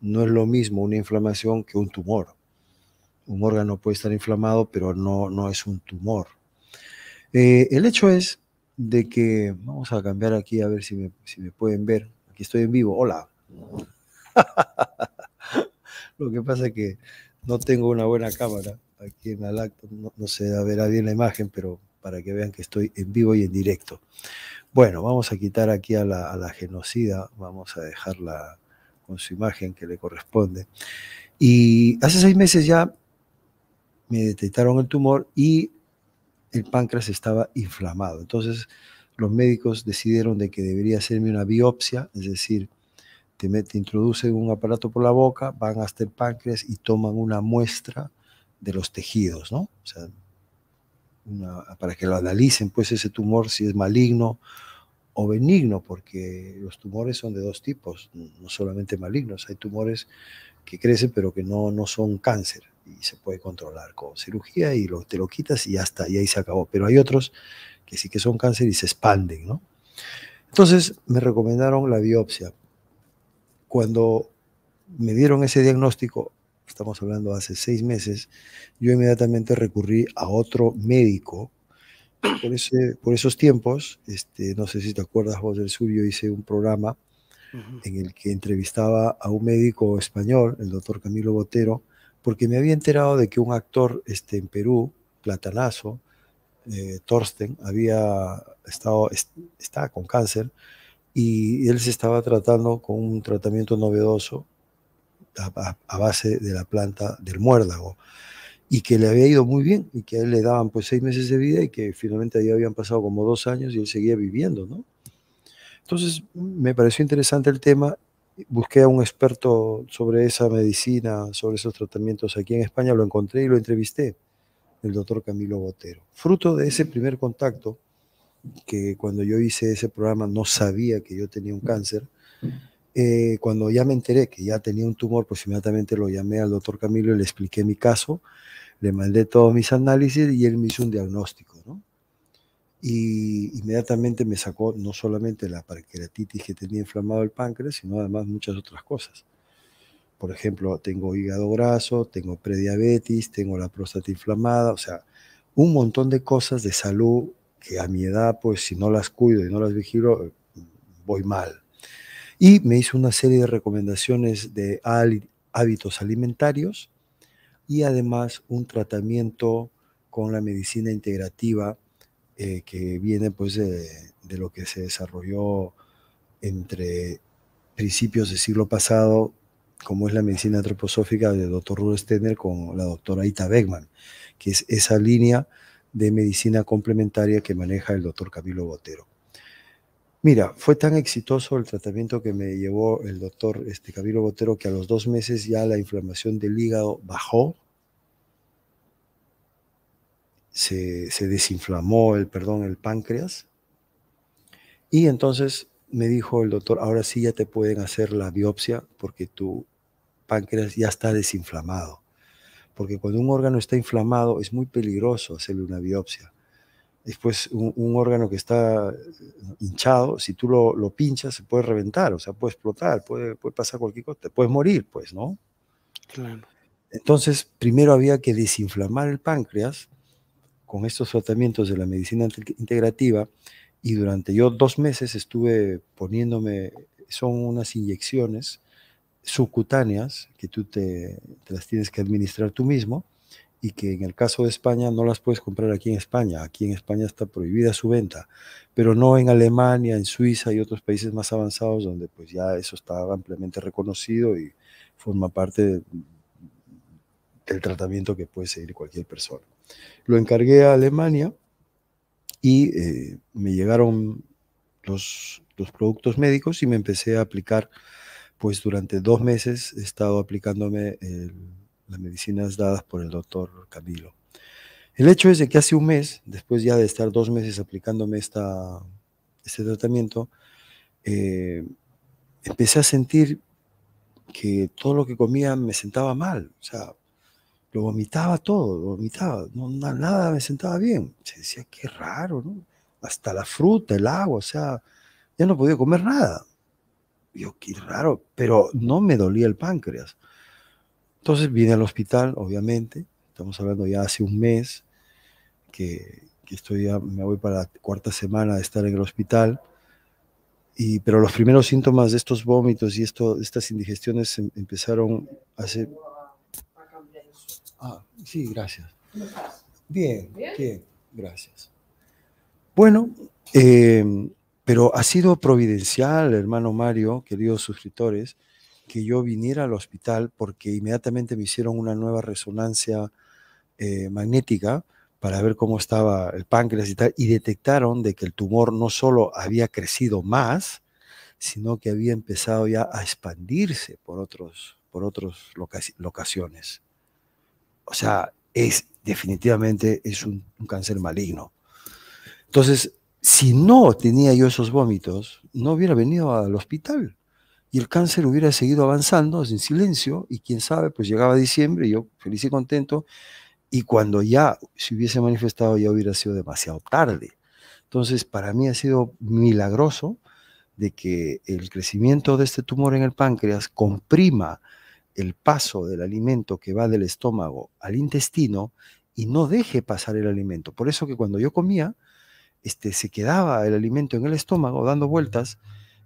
A: no es lo mismo una inflamación que un tumor un órgano puede estar inflamado, pero no, no es un tumor. Eh, el hecho es de que, vamos a cambiar aquí a ver si me, pueden ver, aquí estoy en vivo, hola. Lo que pasa es que no tengo una buena cámara aquí en la lacto, no, se verá bien la imagen, pero para que vean que estoy en vivo y en directo. Bueno, vamos a quitar aquí a la, a la genocida, vamos a dejarla con su imagen que le corresponde. Y hace seis meses ya me detectaron el tumor y el páncreas estaba inflamado. Entonces los médicos decidieron de que debería hacerme una biopsia, es decir, te, introducen un aparato por la boca, van hasta el páncreas y toman una muestra de los tejidos, ¿no? O sea, para que lo analicen, pues ese tumor si es maligno o benigno, porque los tumores son de dos tipos, no solamente malignos, hay tumores que crecen pero que no, no son cáncer y se puede controlar con cirugía y te lo quitas y ya está, y ahí se acabó. Pero hay otros que sí que son cáncer y se expanden, ¿no? Entonces me recomendaron la biopsia. Cuando me dieron ese diagnóstico, estamos hablando hace seis meses, yo inmediatamente recurrí a otro médico. Por, ese, por esos tiempos, este, no sé si te acuerdas vos del suyo, hice un programa en el que entrevistaba a un médico español, el doctor Camilo Botero, porque me había enterado de que un actor este, en Perú, Platanazo, eh, Torsten, había estado, estaba con cáncer y él se estaba tratando con un tratamiento novedoso a, base de la planta del muérdago y que le había ido muy bien y que a él le daban pues seis meses de vida y que finalmente ya habían pasado como dos años y él seguía viviendo, ¿no? Entonces me pareció interesante el tema busqué a un experto sobre esa medicina, sobre esos tratamientos aquí en España, lo encontré y lo entrevisté, el doctor Camilo Botero. Fruto de ese primer contacto, que cuando yo hice ese programa no sabía que yo tenía un cáncer, eh, cuando ya me enteré que ya tenía un tumor, pues inmediatamente lo llamé al doctor Camilo y le expliqué mi caso, le mandé todos mis análisis y él me hizo un diagnóstico, ¿no? y inmediatamente me sacó no solamente la pancreatitis que tenía inflamado el páncreas, sino además muchas otras cosas. Por ejemplo, tengo hígado graso, tengo prediabetes, tengo la próstata inflamada, o sea, un montón de cosas de salud que a mi edad, pues si no las cuido y no las vigilo, voy mal. Y me hizo una serie de recomendaciones de hábitos alimentarios y además un tratamiento con la medicina integrativa eh, que viene pues de, lo que se desarrolló entre principios del siglo pasado, como es la medicina antroposófica del doctor Rudolf Steiner con la doctora Ita Beckman, que es esa línea de medicina complementaria que maneja el doctor Camilo Botero. Mira, fue tan exitoso el tratamiento que me llevó el doctor este, Camilo Botero que a los dos meses ya la inflamación del hígado bajó, se, desinflamó el, perdón, el páncreas. Y entonces me dijo el doctor, ahora sí ya te pueden hacer la biopsia porque tu páncreas ya está desinflamado. Porque cuando un órgano está inflamado es muy peligroso hacerle una biopsia. Después un, órgano que está hinchado, si tú lo, pinchas, se puede reventar, o sea, puede explotar, puede, pasar cualquier cosa, te puedes morir, pues, ¿no? Entonces, primero había que desinflamar el páncreas con estos tratamientos de la medicina integrativa y durante yo dos meses estuve poniéndome, son unas inyecciones subcutáneas que tú te, las tienes que administrar tú mismo y que en el caso de España no las puedes comprar aquí en España. Aquí en España está prohibida su venta, pero no en Alemania, en Suiza y otros países más avanzados donde pues ya eso está ampliamente reconocido y forma parte el tratamiento que puede seguir cualquier persona. Lo encargué a Alemania y eh, me llegaron los, productos médicos y me empecé a aplicar, pues durante dos meses he estado aplicándome las medicinas dadas por el doctor Camilo. El hecho es de que hace un mes, después ya de estar dos meses aplicándome esta, este tratamiento, eh, empecé a sentir que todo lo que comía me sentaba mal. O sea, lo vomitaba todo, lo vomitaba, no, nada me sentaba bien. Se decía, qué raro, ¿no? Hasta la fruta, el agua, o sea, ya no podía comer nada. Yo, qué raro, pero no me dolía el páncreas. Entonces vine al hospital, obviamente, estamos hablando ya hace un mes, que, estoy ya, me voy para la cuarta semana de estar en el hospital. Y, pero los primeros síntomas de estos vómitos y esto, estas indigestiones em, empezaron hace Ah, sí, gracias. Bien, bien, gracias. Bueno, eh, pero ha sido providencial, hermano Mario, queridos suscriptores, que yo viniera al hospital porque inmediatamente me hicieron una nueva resonancia eh, magnética para ver cómo estaba el páncreas y tal, y detectaron de que el tumor no solo había crecido más, sino que había empezado ya a expandirse por, otros, por otras locaciones o sea, es definitivamente es un, cáncer maligno. Entonces, si no tenía yo esos vómitos, no hubiera venido al hospital y el cáncer hubiera seguido avanzando sin silencio y quién sabe, pues llegaba diciembre, y yo feliz y contento, y cuando ya se hubiese manifestado ya hubiera sido demasiado tarde. Entonces, para mí ha sido milagroso de que el crecimiento de este tumor en el páncreas comprima el paso del alimento que va del estómago al intestino y no deje pasar el alimento. Por eso que cuando yo comía, este, se quedaba el alimento en el estómago dando vueltas.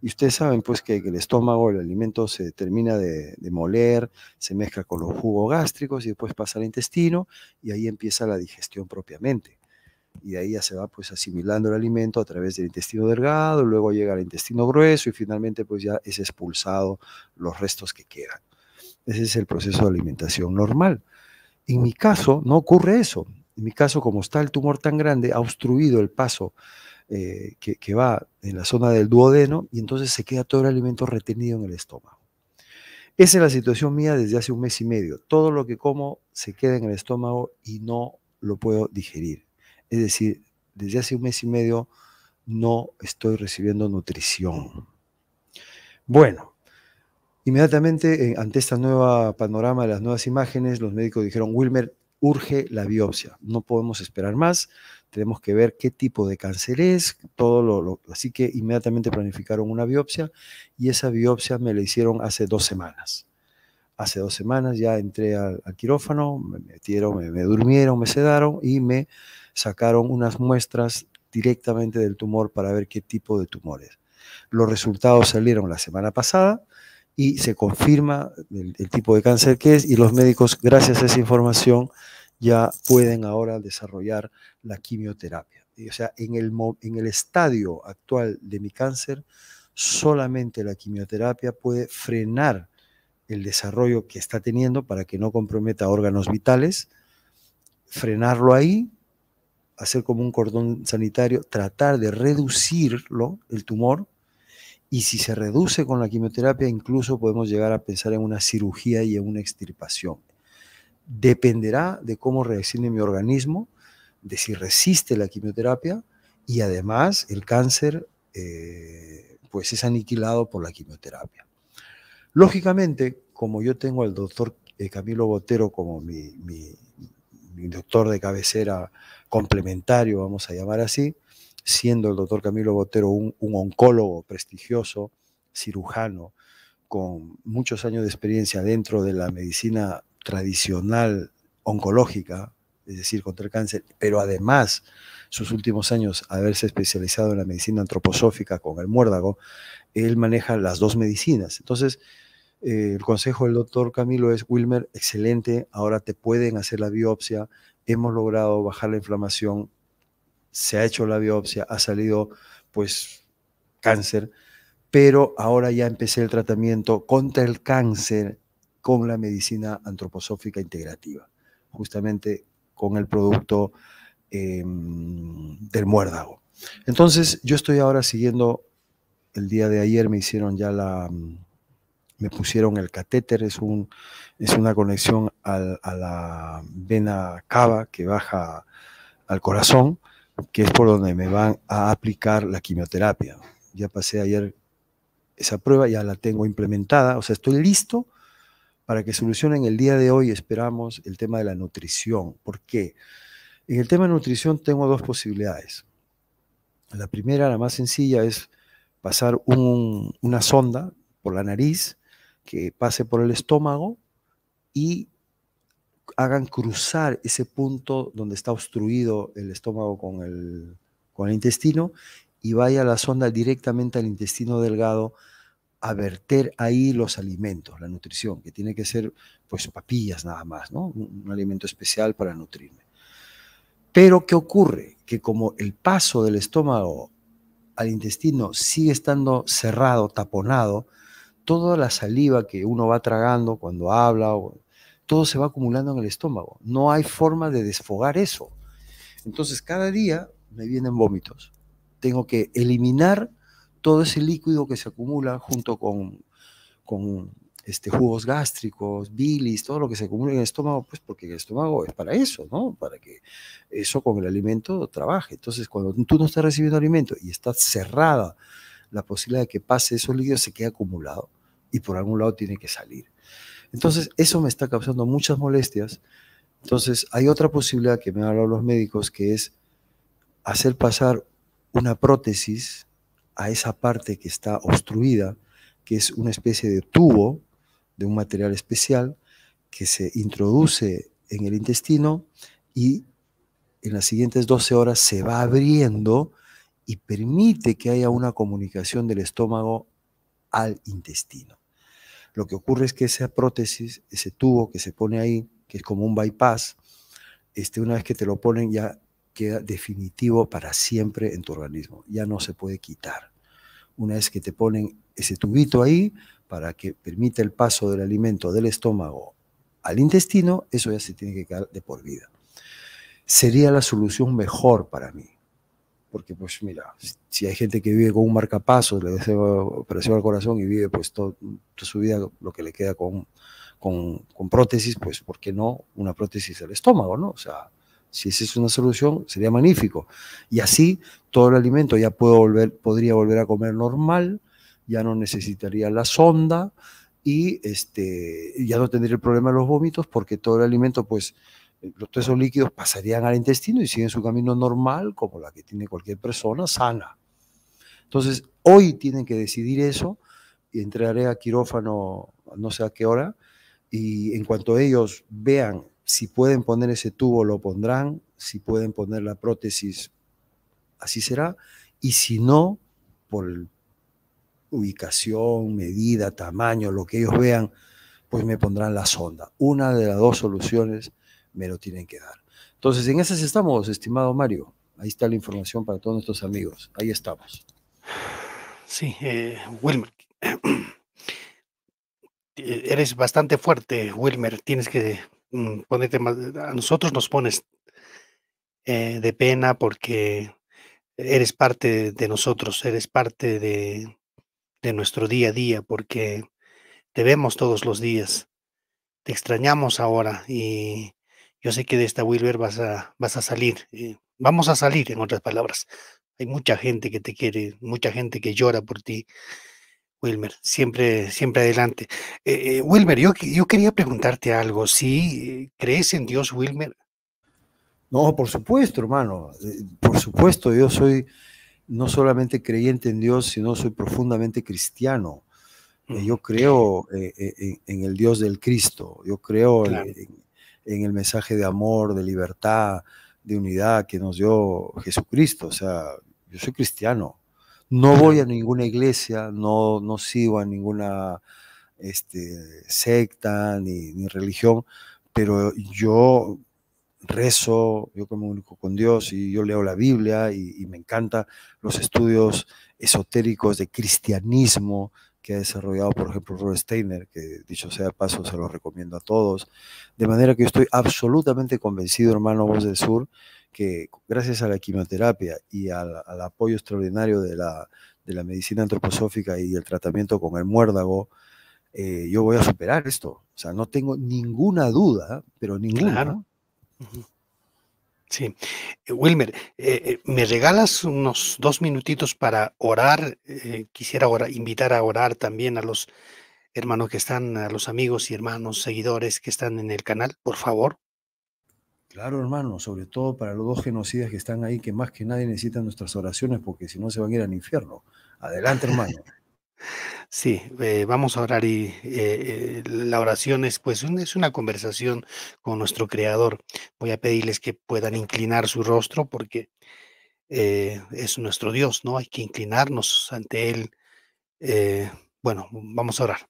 A: Y ustedes saben pues que, el estómago, el alimento se termina de, moler, se mezcla con los jugos gástricos y después pasa al intestino y ahí empieza la digestión propiamente. Y ahí ya se va pues asimilando el alimento a través del intestino delgado, luego llega al intestino grueso y finalmente pues ya es expulsado los restos que quedan. Ese es el proceso de alimentación normal. En mi caso no ocurre eso. En mi caso, como está el tumor tan grande, ha obstruido el paso eh, que, que, va en la zona del duodeno y entonces se queda todo el alimento retenido en el estómago. Esa es la situación mía desde hace un mes y medio. Todo lo que como se queda en el estómago y no lo puedo digerir. Es decir, desde hace un mes y medio no estoy recibiendo nutrición. Bueno, Inmediatamente, eh, ante esta nueva panorama de las nuevas imágenes, los médicos dijeron, Wilmer, urge la biopsia, no podemos esperar más, tenemos que ver qué tipo de cáncer es, todo lo, así que inmediatamente planificaron una biopsia y esa biopsia me la hicieron hace dos semanas. Hace dos semanas ya entré al, quirófano, me metieron, me, me durmieron, me sedaron y me sacaron unas muestras directamente del tumor para ver qué tipo de tumores. Los resultados salieron la semana pasada, y se confirma el, tipo de cáncer que es y los médicos, gracias a esa información, ya pueden ahora desarrollar la quimioterapia. o sea, en el, en el estadio actual de mi cáncer, solamente la quimioterapia puede frenar el desarrollo que está teniendo para que no comprometa órganos vitales, frenarlo ahí, hacer como un cordón sanitario, tratar de reducirlo, el tumor, y si se reduce con la quimioterapia, incluso podemos llegar a pensar en una cirugía y en una extirpación. Dependerá de cómo reaccione mi organismo, de si resiste la quimioterapia y además el cáncer eh, pues es aniquilado por la quimioterapia. Lógicamente, como yo tengo al doctor eh, Camilo Botero como mi doctor de cabecera complementario, vamos a llamar así, siendo el doctor Camilo Botero un, oncólogo prestigioso, cirujano, con muchos años de experiencia dentro de la medicina tradicional oncológica, es decir, contra el cáncer, pero además sus últimos años haberse especializado en la medicina antroposófica con el muérdago, él maneja las dos medicinas. Entonces, eh, el consejo del doctor Camilo es, Wilmer, excelente, ahora te pueden hacer la biopsia, hemos logrado bajar la inflamación, se ha hecho la biopsia, ha salido pues cáncer, pero ahora ya empecé el tratamiento contra el cáncer con la medicina antroposófica integrativa, justamente con el producto em, del muérdago. Entonces, yo estoy ahora siguiendo, el día de ayer me hicieron ya la, me pusieron el catéter, es, es una conexión a la vena cava que baja al corazón que es por donde me van a aplicar la quimioterapia. Ya pasé ayer esa prueba, ya la tengo implementada, o sea, estoy listo para que solucionen el día de hoy, esperamos, el tema de la nutrición. ¿Por qué? En el tema de nutrición tengo dos posibilidades. La primera, la más sencilla, es pasar una sonda por la nariz que pase por el estómago y hagan cruzar ese punto donde está obstruido el estómago con el, con el intestino y vaya la sonda directamente al intestino delgado a verter ahí los alimentos, la nutrición, que tiene que ser pues papillas nada más, ¿no? Un, alimento especial para nutrirme. Pero ¿qué ocurre? Que como el paso del estómago al intestino sigue estando cerrado, taponado, toda la saliva que uno va tragando cuando habla o todo se va acumulando en el estómago. No hay forma de desfogar eso. Entonces cada día me vienen vómitos. Tengo que eliminar todo ese líquido que se acumula junto con, con este, jugos gástricos, bilis, todo lo que se acumula en el estómago, pues porque el estómago es para eso, ¿no? Para que eso con el alimento trabaje. Entonces, cuando tú no estás recibiendo alimento y está cerrada la posibilidad de que pase esos líquidos, se queda acumulado y por algún lado tiene que salir. Entonces, eso me está causando muchas molestias. Entonces, hay otra posibilidad que me han hablado los médicos, que es hacer pasar una prótesis a esa parte que está obstruida, que es una especie de tubo de un material especial que se introduce en el intestino y en las siguientes 12 horas se va abriendo y permite que haya una comunicación del estómago al intestino. Lo que ocurre es que esa prótesis, ese tubo que se pone ahí, que es como un bypass, este, una vez que te lo ponen ya queda definitivo para siempre en tu organismo, ya no se puede quitar. Una vez que te ponen ese tubito ahí para que permita el paso del alimento del estómago al intestino, eso ya se tiene que quedar de por vida. Sería la solución mejor para mí porque pues mira, si hay gente que vive con un marcapaso, le hace operación al corazón y vive pues toda su vida lo que le queda con, con, prótesis, pues ¿por qué no una prótesis al estómago, no? O sea, si esa es una solución, sería magnífico. Y así todo el alimento ya puedo volver, podría volver a comer normal, ya no necesitaría la sonda y este, ya no tendría el problema de los vómitos porque todo el alimento pues los esos líquidos pasarían al intestino y siguen su camino normal, como la que tiene cualquier persona sana. Entonces, hoy tienen que decidir eso y entraré a quirófano no sé a qué hora y en cuanto ellos vean si pueden poner ese tubo, lo pondrán, si pueden poner la prótesis, así será, y si no, por ubicación, medida, tamaño, lo que ellos vean, pues me pondrán la sonda. Una de las dos soluciones me tienen que dar. Entonces, en esas estamos, estimado Mario. Ahí está la información para todos nuestros amigos. Ahí estamos. Sí, eh, Wilmer.
B: Eh, eres bastante fuerte, Wilmer. Tienes que mm, ponerte más. A nosotros nos pones eh, de pena porque eres parte de nosotros, eres parte de nuestro día a día, porque te vemos todos los días. Te extrañamos ahora y yo sé que de esta Wilmer, vas a, vas a salir, eh, vamos a salir, en otras palabras. Hay mucha gente que te quiere, mucha gente que llora por ti, Wilmer, siempre, siempre adelante. Eh, eh, Wilmer, yo, yo quería preguntarte algo, ¿sí crees en Dios, Wilmer?
A: No, por supuesto, hermano, por supuesto, yo soy no solamente creyente en Dios, sino soy profundamente cristiano. Yo creo en, el Dios del Cristo, yo creo en, en el mensaje de amor, de libertad, de unidad que nos dio Jesucristo. O sea, yo soy cristiano. No voy a ninguna iglesia, no, no sigo a ninguna este, secta ni, religión, pero yo rezo, yo comunico con Dios y yo leo la Biblia y, y me encanta los estudios esotéricos de cristianismo, que ha desarrollado, por ejemplo, Robert Steiner, que dicho sea paso, se lo recomiendo a todos. De manera que estoy absolutamente convencido, hermano Voz del Sur, que gracias a la quimioterapia y al, apoyo extraordinario de la, de la, medicina antroposófica y el tratamiento con el muérdago, eh, yo voy a superar esto. O sea, no tengo ninguna duda, pero ninguna. Claro. Sí. Eh, Wilmer, eh, eh, ¿me regalas unos dos
B: minutitos para orar? quisiera invitar a orar también a los hermanos que están, a los amigos y hermanos, seguidores que están en el canal, por favor.
A: Claro, hermano, sobre todo para los dos genocidas que están ahí, que más que nadie necesitan nuestras oraciones, porque si no se van a ir al infierno. Adelante, hermano. Sí, eh, vamos a orar
B: y eh, eh, la oración es pues es una conversación con nuestro Creador. Voy a pedirles que puedan inclinar su rostro porque es nuestro Dios, ¿no? Hay que inclinarnos ante Él. bueno, vamos a orar.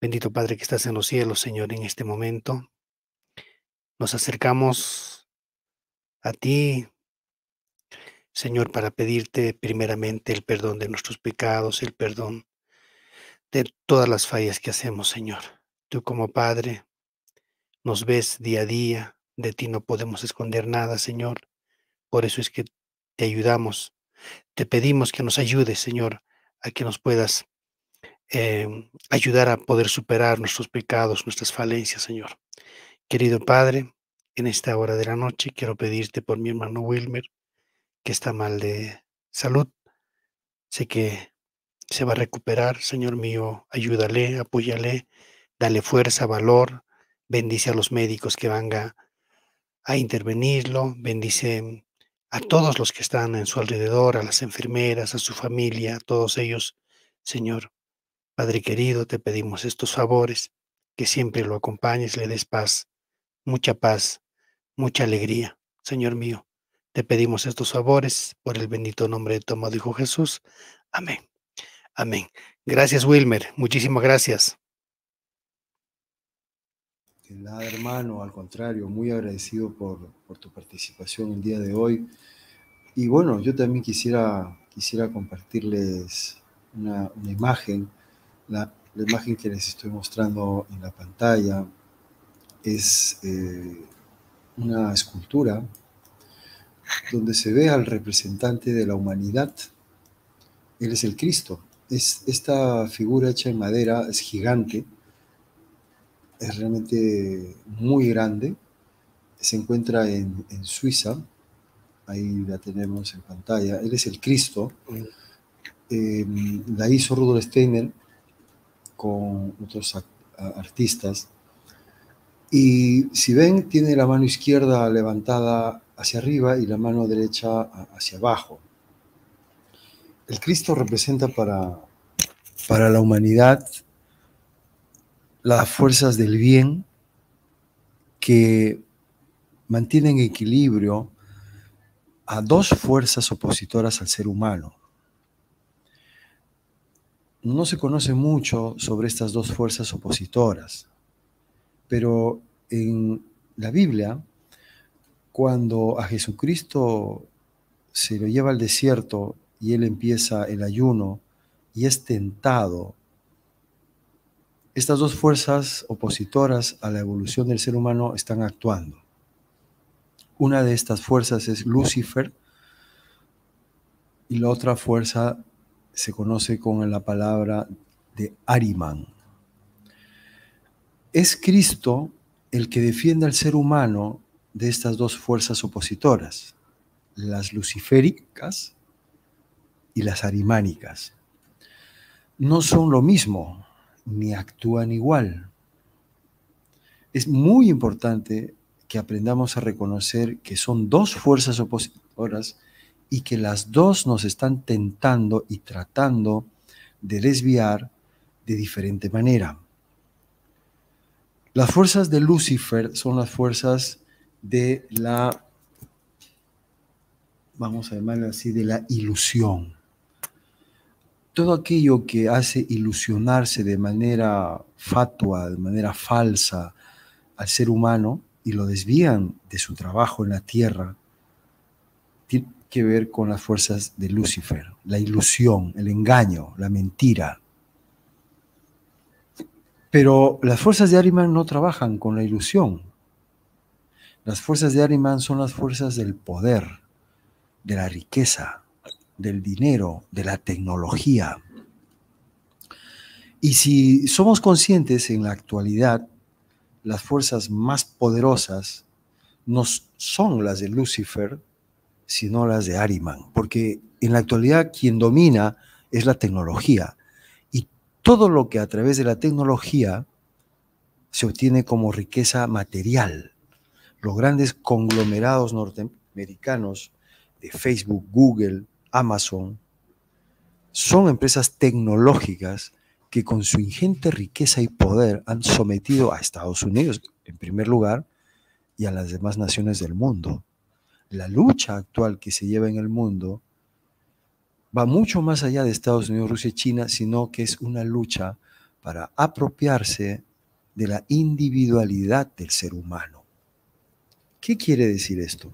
B: bendito Padre que estás en los cielos, Señor, en este momento. Nos acercamos a ti Señor, para pedirte primeramente el perdón de nuestros pecados, el perdón de todas las fallas que hacemos, Señor. Tú como Padre nos ves día a día, de ti no podemos esconder nada, Señor. Por eso es que te ayudamos, te pedimos que nos ayudes, Señor, a que nos puedas em, ayudar a poder superar nuestros pecados, nuestras falencias, Señor. Querido Padre, en esta hora de la noche quiero pedirte por mi hermano Wilmer, que está mal de salud. Sé que se va a recuperar, Señor mío, ayúdale, apóyale, dale fuerza, valor, bendice a los médicos que van a intervenirlo, bendice a todos los que están en su alrededor, a las enfermeras, a su familia, a todos ellos, Señor. Padre querido, te pedimos estos favores, que siempre lo acompañes, le des paz, mucha paz, mucha alegría, Señor mío. Te pedimos estos favores por el bendito nombre de tu amado Hijo Jesús. Amén. Amén. Gracias, Wilmer. Muchísimas gracias.
A: nada, hermano. Al contrario, muy agradecido por, tu participación el día de hoy. Y bueno, yo también quisiera, quisiera compartirles una, imagen. La, imagen que les estoy mostrando en la pantalla es eh, una escultura donde se ve al representante de la humanidad. Él es el Cristo. Es, esta figura hecha en madera es gigante, es realmente muy grande. Se encuentra en, Suiza, ahí la tenemos en pantalla. Él es el Cristo. Em, la hizo Rudolf Steiner con otros artistas. Y si ven, tiene la mano izquierda levantada hacia arriba y la mano derecha hacia abajo. El Cristo representa para, para la humanidad las fuerzas del bien que mantienen equilibrio a dos fuerzas opositoras al ser humano. No se conoce mucho sobre estas dos fuerzas opositoras, pero en la Biblia cuando a Jesucristo se lo lleva al desierto y él empieza el ayuno y es tentado, estas dos fuerzas opositoras a la evolución del ser humano están actuando. Una de estas fuerzas es Lucifer y la otra fuerza se conoce con la palabra de Ariman. Es Cristo el que defiende al ser humano de estas dos fuerzas opositoras, las luciféricas y las arimánicas. No son lo mismo, ni actúan igual. Es muy importante que aprendamos a reconocer que son dos fuerzas opositoras y que las dos nos están tentando y tratando de desviar de diferente manera. Las fuerzas de Lucifer son las fuerzas de la, vamos a llamarlo así, de la ilusión. Todo aquello que hace ilusionarse de manera fatua, de manera falsa al ser humano y lo desvían de su trabajo en la tierra, tiene que ver con las fuerzas de Lucifer, la ilusión, el engaño, la mentira. Pero las fuerzas de Ariman no trabajan con la ilusión, las fuerzas de Arimán son las fuerzas del poder, de la riqueza, del dinero, de la tecnología. Y si somos conscientes en la actualidad, las fuerzas más poderosas no son las de Lucifer, sino las de Ariman, porque en la actualidad quien domina es la tecnología y todo lo que a través de la tecnología se obtiene como riqueza material, los grandes conglomerados norteamericanos de Facebook, Google, Amazon, son empresas tecnológicas que con su ingente riqueza y poder han sometido a Estados Unidos, en primer lugar, y a las demás naciones del mundo. La lucha actual que se lleva en el mundo va mucho más allá de Estados Unidos, Rusia y China, sino que es una lucha para apropiarse de la individualidad del ser humano ¿Qué quiere decir esto?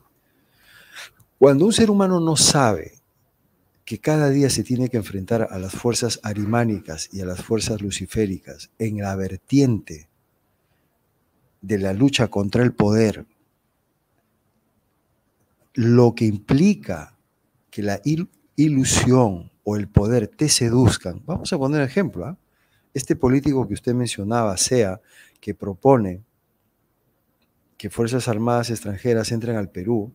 A: Cuando un ser humano no sabe que cada día se tiene que enfrentar a las fuerzas arimánicas y a las fuerzas luciféricas en la vertiente de la lucha contra el poder, lo que implica que la ilusión o el poder te seduzcan. Vamos a poner ejemplo. ¿ah? Este político que usted mencionaba, sea que propone que Fuerzas Armadas extranjeras entren al Perú,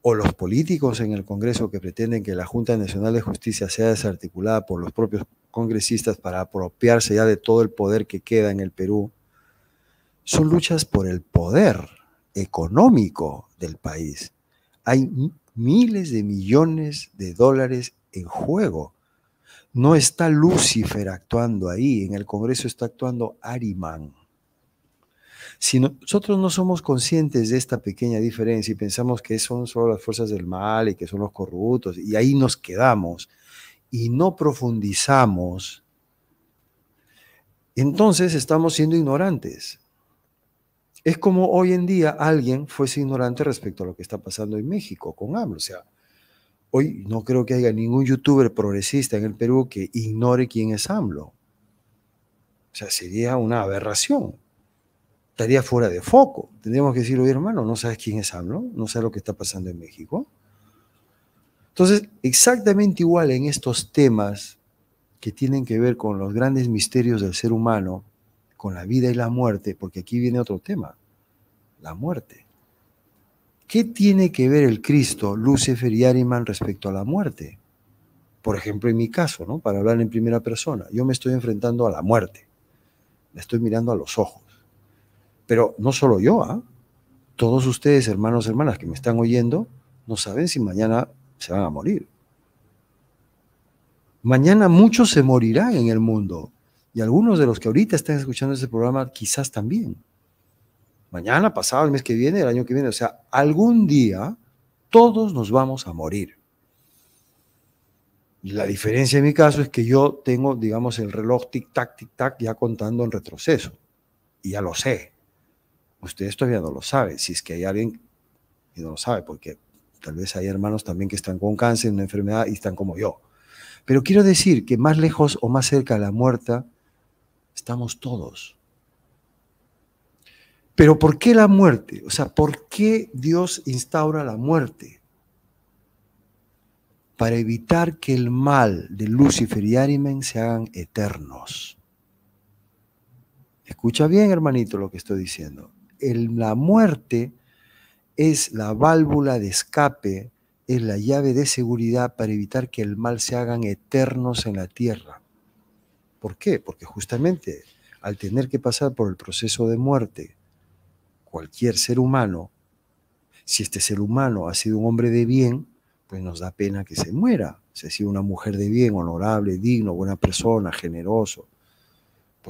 A: o los políticos en el Congreso que pretenden que la Junta Nacional de Justicia sea desarticulada por los propios congresistas para apropiarse ya de todo el poder que queda en el Perú, son luchas por el poder económico del país. Hay miles de millones de dólares en juego. No está Lucifer actuando ahí, en el Congreso está actuando Ariman si nosotros no somos conscientes de esta pequeña diferencia y pensamos que son solo las fuerzas del mal y que son los corruptos, y ahí nos quedamos y no profundizamos, entonces estamos siendo ignorantes. Es como hoy en día alguien fuese ignorante respecto a lo que está pasando en México con AMLO. O sea, hoy no creo que haya ningún youtuber progresista en el Perú que ignore quién es AMLO. O sea, sería una aberración estaría fuera de foco. Tendríamos que decir, oye hermano, no sabes quién es AMLO, no sabes lo que está pasando en México. Entonces, exactamente igual en estos temas que tienen que ver con los grandes misterios del ser humano, con la vida y la muerte, porque aquí viene otro tema, la muerte. ¿Qué tiene que ver el Cristo, Lucifer y Ariman respecto a la muerte? Por ejemplo, en mi caso, ¿no? para hablar en primera persona, yo me estoy enfrentando a la muerte, me estoy mirando a los ojos. Pero no solo yo, ¿ah? todos ustedes, hermanos, hermanas que me están oyendo, no saben si mañana se van a morir. Mañana muchos se morirán en el mundo y algunos de los que ahorita están escuchando este programa quizás también. Mañana, pasado, el mes que viene, el año que viene, o sea, algún día todos nos vamos a morir. Y la diferencia en mi caso es que yo tengo, digamos, el reloj tic-tac, tic-tac, ya contando en retroceso. Y ya lo sé ustedes todavía no lo saben, si es que hay alguien y no lo sabe, porque tal vez hay hermanos también que están con cáncer, una enfermedad y están como yo. Pero quiero decir que más lejos o más cerca de la muerte estamos todos. Pero ¿por qué la muerte? O sea, ¿por qué Dios instaura la muerte? Para evitar que el mal de Lucifer y Arimen se hagan eternos. Escucha bien, hermanito, lo que estoy diciendo la muerte es la válvula de escape, es la llave de seguridad para evitar que el mal se hagan eternos en la tierra. ¿Por qué? Porque justamente al tener que pasar por el proceso de muerte, cualquier ser humano, si este ser humano ha sido un hombre de bien, pues nos da pena que se muera. Si ha sido una mujer de bien, honorable, digno, buena persona, generoso,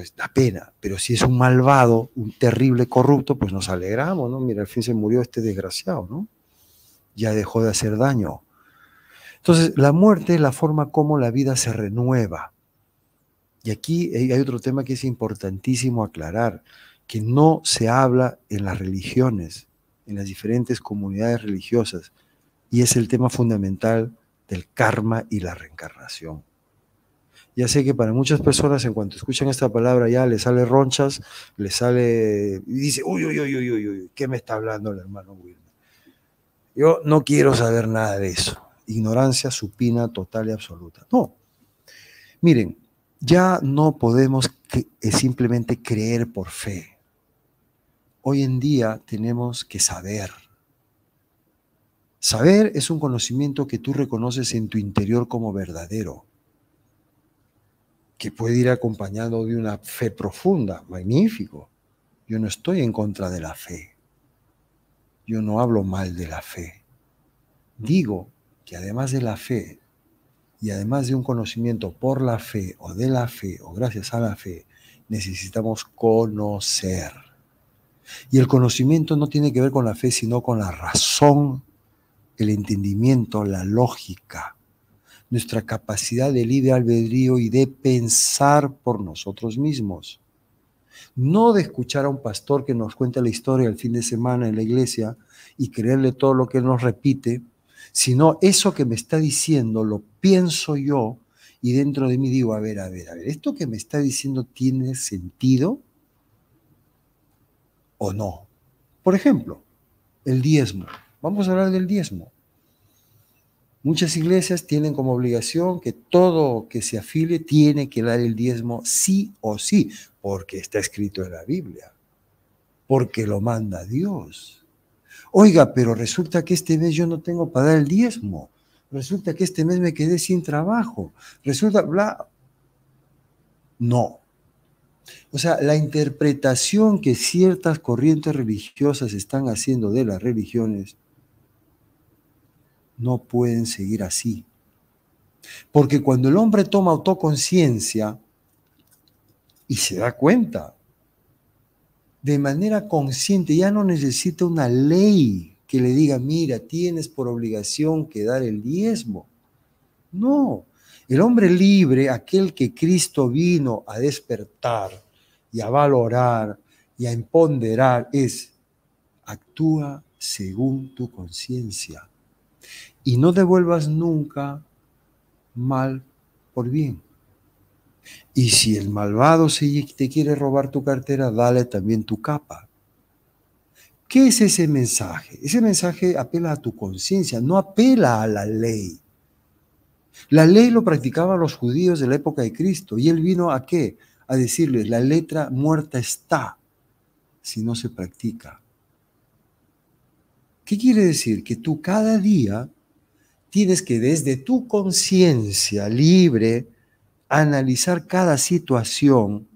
A: pues da pena, pero si es un malvado, un terrible corrupto, pues nos alegramos, ¿no? Mira, al fin se murió este desgraciado, ¿no? Ya dejó de hacer daño. Entonces, la muerte es la forma como la vida se renueva. Y aquí hay otro tema que es importantísimo aclarar, que no se habla en las religiones, en las diferentes comunidades religiosas, y es el tema fundamental del karma y la reencarnación. Ya sé que para muchas personas, en cuanto escuchan esta palabra, ya les sale ronchas, les sale. Y dice, uy, uy, uy, uy, uy, uy, ¿qué me está hablando el hermano Wilmer? Yo no quiero saber nada de eso. Ignorancia supina total y absoluta. No. Miren, ya no podemos simplemente creer por fe. Hoy en día tenemos que saber. Saber es un conocimiento que tú reconoces en tu interior como verdadero que puede ir acompañado de una fe profunda, magnífico. Yo no estoy en contra de la fe. Yo no hablo mal de la fe. Digo que además de la fe y además de un conocimiento por la fe o de la fe o gracias a la fe, necesitamos conocer. Y el conocimiento no tiene que ver con la fe, sino con la razón, el entendimiento, la lógica nuestra capacidad de libre albedrío y de pensar por nosotros mismos. No de escuchar a un pastor que nos cuenta la historia el fin de semana en la iglesia y creerle todo lo que nos repite, sino eso que me está diciendo lo pienso yo y dentro de mí digo, a ver, a ver, a ver, ¿esto que me está diciendo tiene sentido o no? Por ejemplo, el diezmo. Vamos a hablar del diezmo. Muchas iglesias tienen como obligación que todo que se afile tiene que dar el diezmo sí o sí, porque está escrito en la Biblia, porque lo manda Dios. Oiga, pero resulta que este mes yo no tengo para dar el diezmo, resulta que este mes me quedé sin trabajo, resulta, bla. No. O sea, la interpretación que ciertas corrientes religiosas están haciendo de las religiones no pueden seguir así. Porque cuando el hombre toma autoconciencia y se da cuenta, de manera consciente, ya no necesita una ley que le diga, mira, tienes por obligación que dar el diezmo. No, el hombre libre, aquel que Cristo vino a despertar y a valorar y a empoderar, es, actúa según tu conciencia y no devuelvas nunca mal por bien. Y si el malvado se te quiere robar tu cartera, dale también tu capa. ¿Qué es ese mensaje? Ese mensaje apela a tu conciencia, no apela a la ley. La ley lo practicaban los judíos de la época de Cristo y él vino a qué? A decirles, la letra muerta está si no se practica. ¿Qué quiere decir? Que tú cada día tienes que desde tu conciencia libre analizar cada situación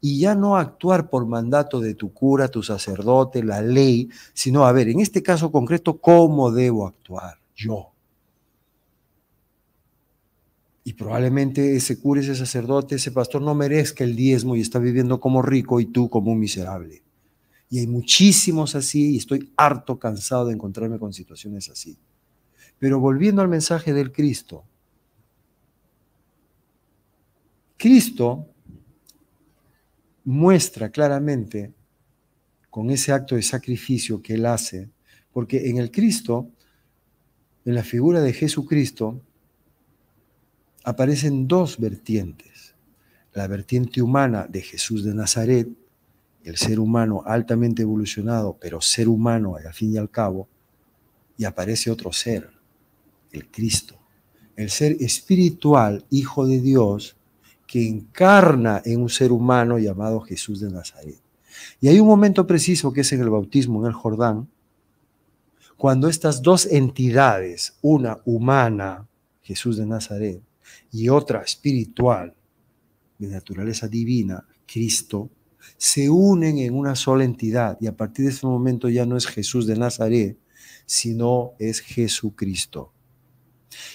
A: y ya no actuar por mandato de tu cura, tu sacerdote, la ley, sino a ver, en este caso concreto, ¿cómo debo actuar yo? Y probablemente ese cura, ese sacerdote, ese pastor no merezca el diezmo y está viviendo como rico y tú como un miserable. Y hay muchísimos así y estoy harto cansado de encontrarme con situaciones así. Pero volviendo al mensaje del Cristo, Cristo muestra claramente con ese acto de sacrificio que él hace, porque en el Cristo, en la figura de Jesucristo, aparecen dos vertientes. La vertiente humana de Jesús de Nazaret, el ser humano altamente evolucionado, pero ser humano al fin y al cabo, y aparece otro ser, el Cristo, el ser espiritual, hijo de Dios, que encarna en un ser humano llamado Jesús de Nazaret. Y hay un momento preciso que es en el bautismo en el Jordán, cuando estas dos entidades, una humana, Jesús de Nazaret, y otra espiritual, de naturaleza divina, Cristo, se unen en una sola entidad y a partir de ese momento ya no es Jesús de Nazaret, sino es Jesucristo.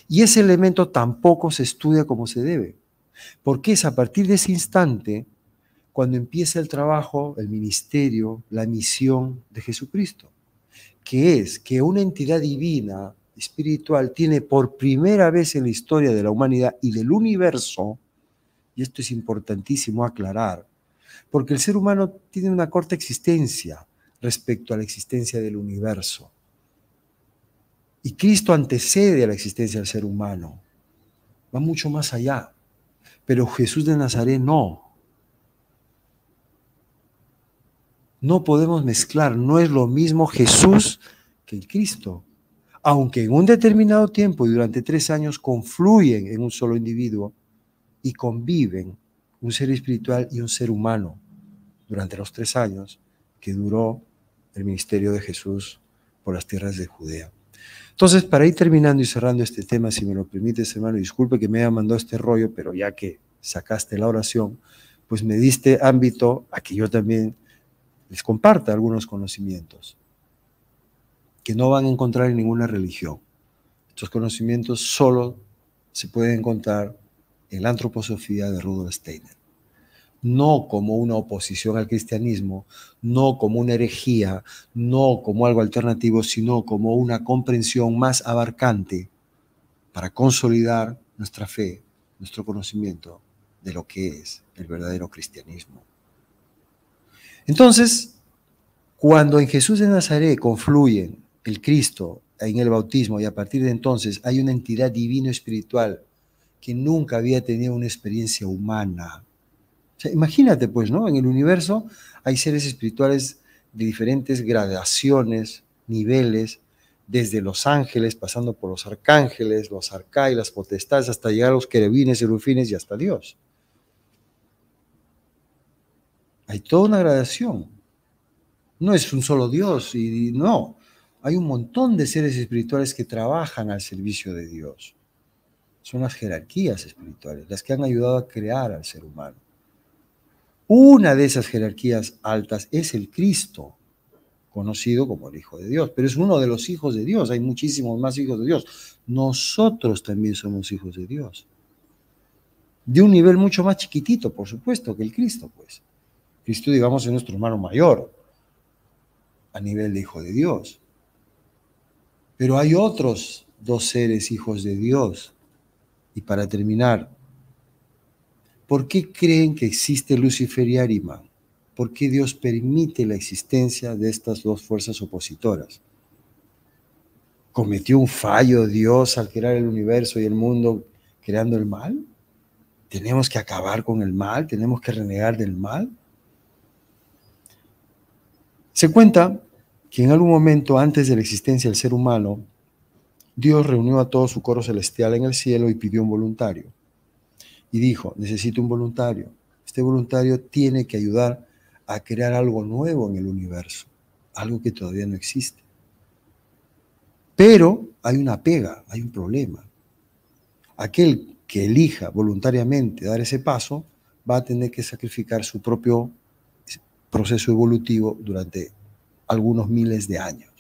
A: Y ese elemento tampoco se estudia como se debe, porque es a partir de ese instante cuando empieza el trabajo, el ministerio, la misión de Jesucristo, que es que una entidad divina, espiritual, tiene por primera vez en la historia de la humanidad y del universo, y esto es importantísimo aclarar, porque el ser humano tiene una corta existencia respecto a la existencia del universo. Y Cristo antecede a la existencia del ser humano. Va mucho más allá. Pero Jesús de Nazaret no. No podemos mezclar. No es lo mismo Jesús que el Cristo. Aunque en un determinado tiempo y durante tres años confluyen en un solo individuo y conviven un ser espiritual y un ser humano durante los tres años que duró el ministerio de Jesús por las tierras de Judea. Entonces, para ir terminando y cerrando este tema, si me lo permites, hermano, disculpe que me haya mandado este rollo, pero ya que sacaste la oración, pues me diste ámbito a que yo también les comparta algunos conocimientos que no van a encontrar en ninguna religión. Estos conocimientos solo se pueden encontrar en la antroposofía de Rudolf Steiner no como una oposición al cristianismo, no como una herejía, no como algo alternativo, sino como una comprensión más abarcante para consolidar nuestra fe, nuestro conocimiento de lo que es el verdadero cristianismo. Entonces, cuando en Jesús de Nazaret confluyen el Cristo en el bautismo y a partir de entonces hay una entidad divino espiritual que nunca había tenido una experiencia humana, imagínate, pues, ¿no? En el universo hay seres espirituales de diferentes gradaciones, niveles, desde los ángeles, pasando por los arcángeles, los arcai, las potestades, hasta llegar a los querubines, serufines y hasta Dios. Hay toda una gradación. No es un solo Dios, y no. Hay un montón de seres espirituales que trabajan al servicio de Dios. Son las jerarquías espirituales, las que han ayudado a crear al ser humano. Una de esas jerarquías altas es el Cristo, conocido como el Hijo de Dios, pero es uno de los hijos de Dios, hay muchísimos más hijos de Dios. Nosotros también somos hijos de Dios. De un nivel mucho más chiquitito, por supuesto, que el Cristo, pues. Cristo, digamos, es nuestro hermano mayor, a nivel de Hijo de Dios. Pero hay otros dos seres hijos de Dios. Y para terminar, ¿Por qué creen que existe Lucifer y Arimán? ¿Por qué Dios permite la existencia de estas dos fuerzas opositoras? ¿Cometió un fallo Dios al crear el universo y el mundo creando el mal? ¿Tenemos que acabar con el mal? ¿Tenemos que renegar del mal? Se cuenta que en algún momento antes de la existencia del ser humano, Dios reunió a todo su coro celestial en el cielo y pidió un voluntario y dijo, necesito un voluntario. Este voluntario tiene que ayudar a crear algo nuevo en el universo, algo que todavía no existe. Pero hay una pega, hay un problema. Aquel que elija voluntariamente dar ese paso va a tener que sacrificar su propio proceso evolutivo durante algunos miles de años.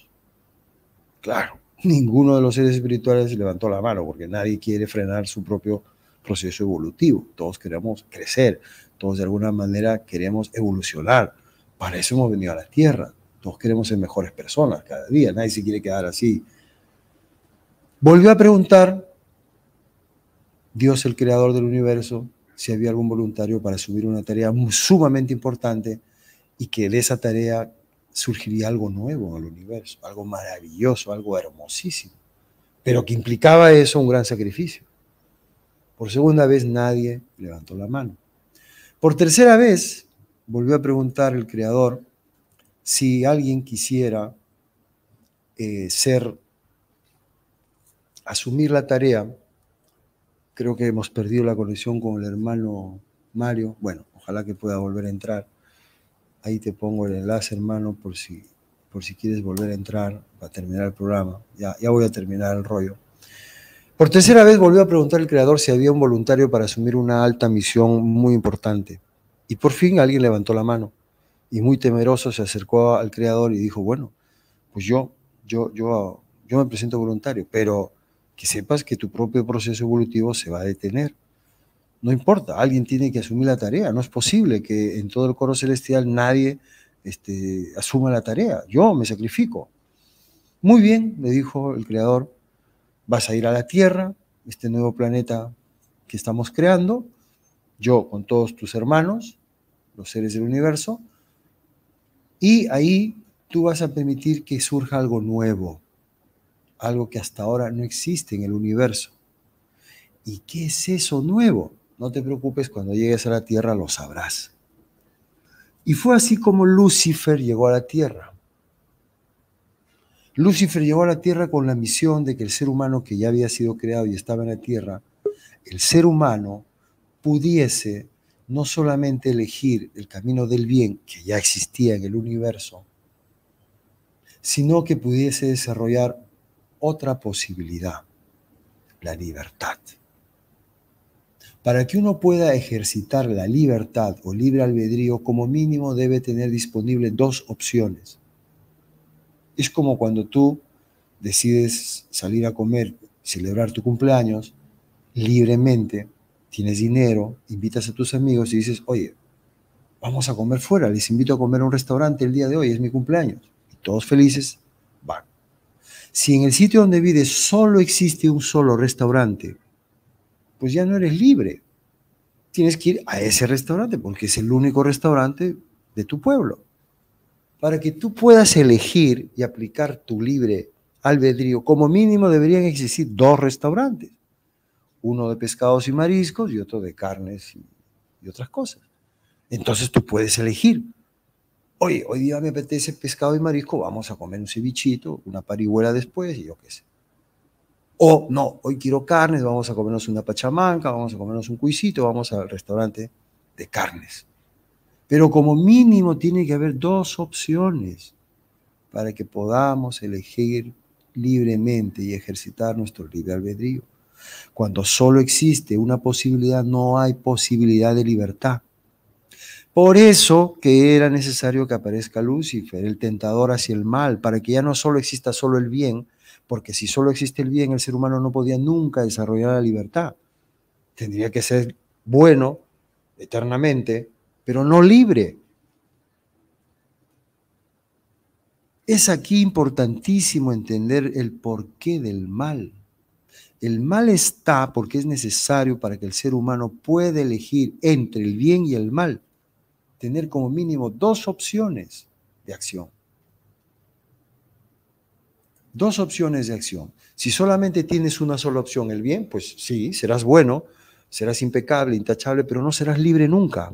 A: Claro, ninguno de los seres espirituales levantó la mano porque nadie quiere frenar su propio proceso evolutivo. Todos queremos crecer, todos de alguna manera queremos evolucionar. Para eso hemos venido a la Tierra. Todos queremos ser mejores personas cada día. Nadie se quiere quedar así. Volvió a preguntar Dios, el creador del universo, si había algún voluntario para asumir una tarea sumamente importante y que de esa tarea surgiría algo nuevo en el universo, algo maravilloso, algo hermosísimo, pero que implicaba eso un gran sacrificio. Por segunda vez nadie levantó la mano. Por tercera vez volvió a preguntar el Creador si alguien quisiera eh, ser, asumir la tarea. Creo que hemos perdido la conexión con el hermano Mario. Bueno, ojalá que pueda volver a entrar. Ahí te pongo el enlace, hermano, por si, por si quieres volver a entrar para terminar el programa. Ya, ya voy a terminar el rollo. Por tercera vez volvió a preguntar el creador si había un voluntario para asumir una alta misión muy importante. Y por fin alguien levantó la mano y muy temeroso se acercó al creador y dijo, bueno, pues yo, yo, yo, yo me presento voluntario, pero que sepas que tu propio proceso evolutivo se va a detener. No importa, alguien tiene que asumir la tarea. No es posible que en todo el coro celestial nadie este, asuma la tarea. Yo me sacrifico. Muy bien, le dijo el creador, vas a ir a la Tierra, este nuevo planeta que estamos creando, yo con todos tus hermanos, los seres del universo, y ahí tú vas a permitir que surja algo nuevo, algo que hasta ahora no existe en el universo. ¿Y qué es eso nuevo? No te preocupes, cuando llegues a la Tierra lo sabrás. Y fue así como Lucifer llegó a la Tierra. Lucifer llegó a la tierra con la misión de que el ser humano que ya había sido creado y estaba en la tierra, el ser humano pudiese no solamente elegir el camino del bien que ya existía en el universo, sino que pudiese desarrollar otra posibilidad, la libertad. Para que uno pueda ejercitar la libertad o libre albedrío, como mínimo debe tener disponible dos opciones es como cuando tú decides salir a comer, celebrar tu cumpleaños libremente, tienes dinero, invitas a tus amigos y dices, oye, vamos a comer fuera, les invito a comer a un restaurante el día de hoy, es mi cumpleaños. Y todos felices van. Si en el sitio donde vives solo existe un solo restaurante, pues ya no eres libre. Tienes que ir a ese restaurante porque es el único restaurante de tu pueblo para que tú puedas elegir y aplicar tu libre albedrío, como mínimo deberían existir dos restaurantes, uno de pescados y mariscos y otro de carnes y, otras cosas. Entonces tú puedes elegir. Oye, hoy día me apetece pescado y marisco, vamos a comer un cevichito, una parihuela después y yo qué sé. O no, hoy quiero carnes, vamos a comernos una pachamanca, vamos a comernos un cuisito, vamos al restaurante de carnes. Pero como mínimo tiene que haber dos opciones para que podamos elegir libremente y ejercitar nuestro libre albedrío. Cuando solo existe una posibilidad, no hay posibilidad de libertad. Por eso que era necesario que aparezca Lucifer, el tentador hacia el mal, para que ya no solo exista solo el bien, porque si solo existe el bien, el ser humano no podía nunca desarrollar la libertad. Tendría que ser bueno eternamente, pero no libre. Es aquí importantísimo entender el porqué del mal. El mal está porque es necesario para que el ser humano pueda elegir entre el bien y el mal, tener como mínimo dos opciones de acción. Dos opciones de acción. Si solamente tienes una sola opción, el bien, pues sí, serás bueno, serás impecable, intachable, pero no serás libre nunca.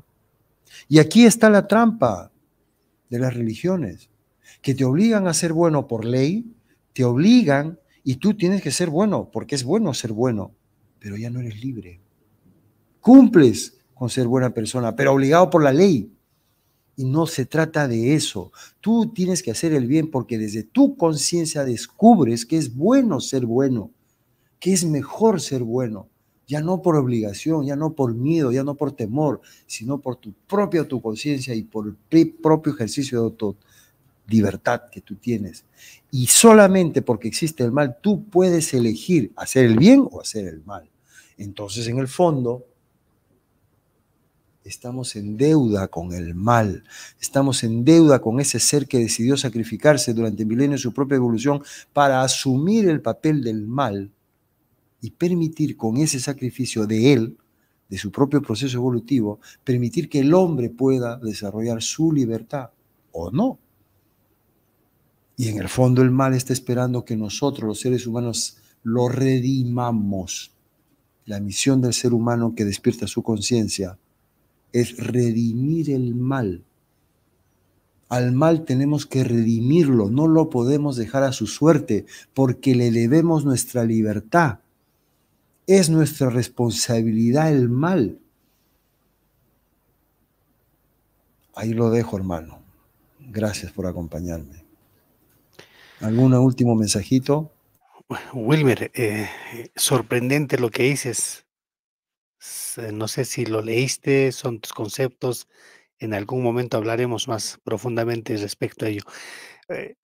A: Y aquí está la trampa de las religiones, que te obligan a ser bueno por ley, te obligan y tú tienes que ser bueno, porque es bueno ser bueno, pero ya no eres libre. Cumples con ser buena persona, pero obligado por la ley. Y no se trata de eso. Tú tienes que hacer el bien porque desde tu conciencia descubres que es bueno ser bueno, que es mejor ser bueno, ya no por obligación, ya no por miedo, ya no por temor, sino por tu propia tu conciencia y por el propio ejercicio de tu libertad que tú tienes. Y solamente porque existe el mal, tú puedes elegir hacer el bien o hacer el mal. Entonces, en el fondo, estamos en deuda con el mal, estamos en deuda con ese ser que decidió sacrificarse durante milenios su propia evolución para asumir el papel del mal y permitir con ese sacrificio de él, de su propio proceso evolutivo, permitir que el hombre pueda desarrollar su libertad o no. Y en el fondo el mal está esperando que nosotros, los seres humanos, lo redimamos. La misión del ser humano que despierta su conciencia es redimir el mal. Al mal tenemos que redimirlo, no lo podemos dejar a su suerte porque le debemos nuestra libertad. Es nuestra responsabilidad el mal. Ahí lo dejo, hermano. Gracias por acompañarme. ¿Algún último mensajito?
B: Wilmer, eh, sorprendente lo que dices. No sé si lo leíste, son tus conceptos. En algún momento hablaremos más profundamente respecto a ello. Eh,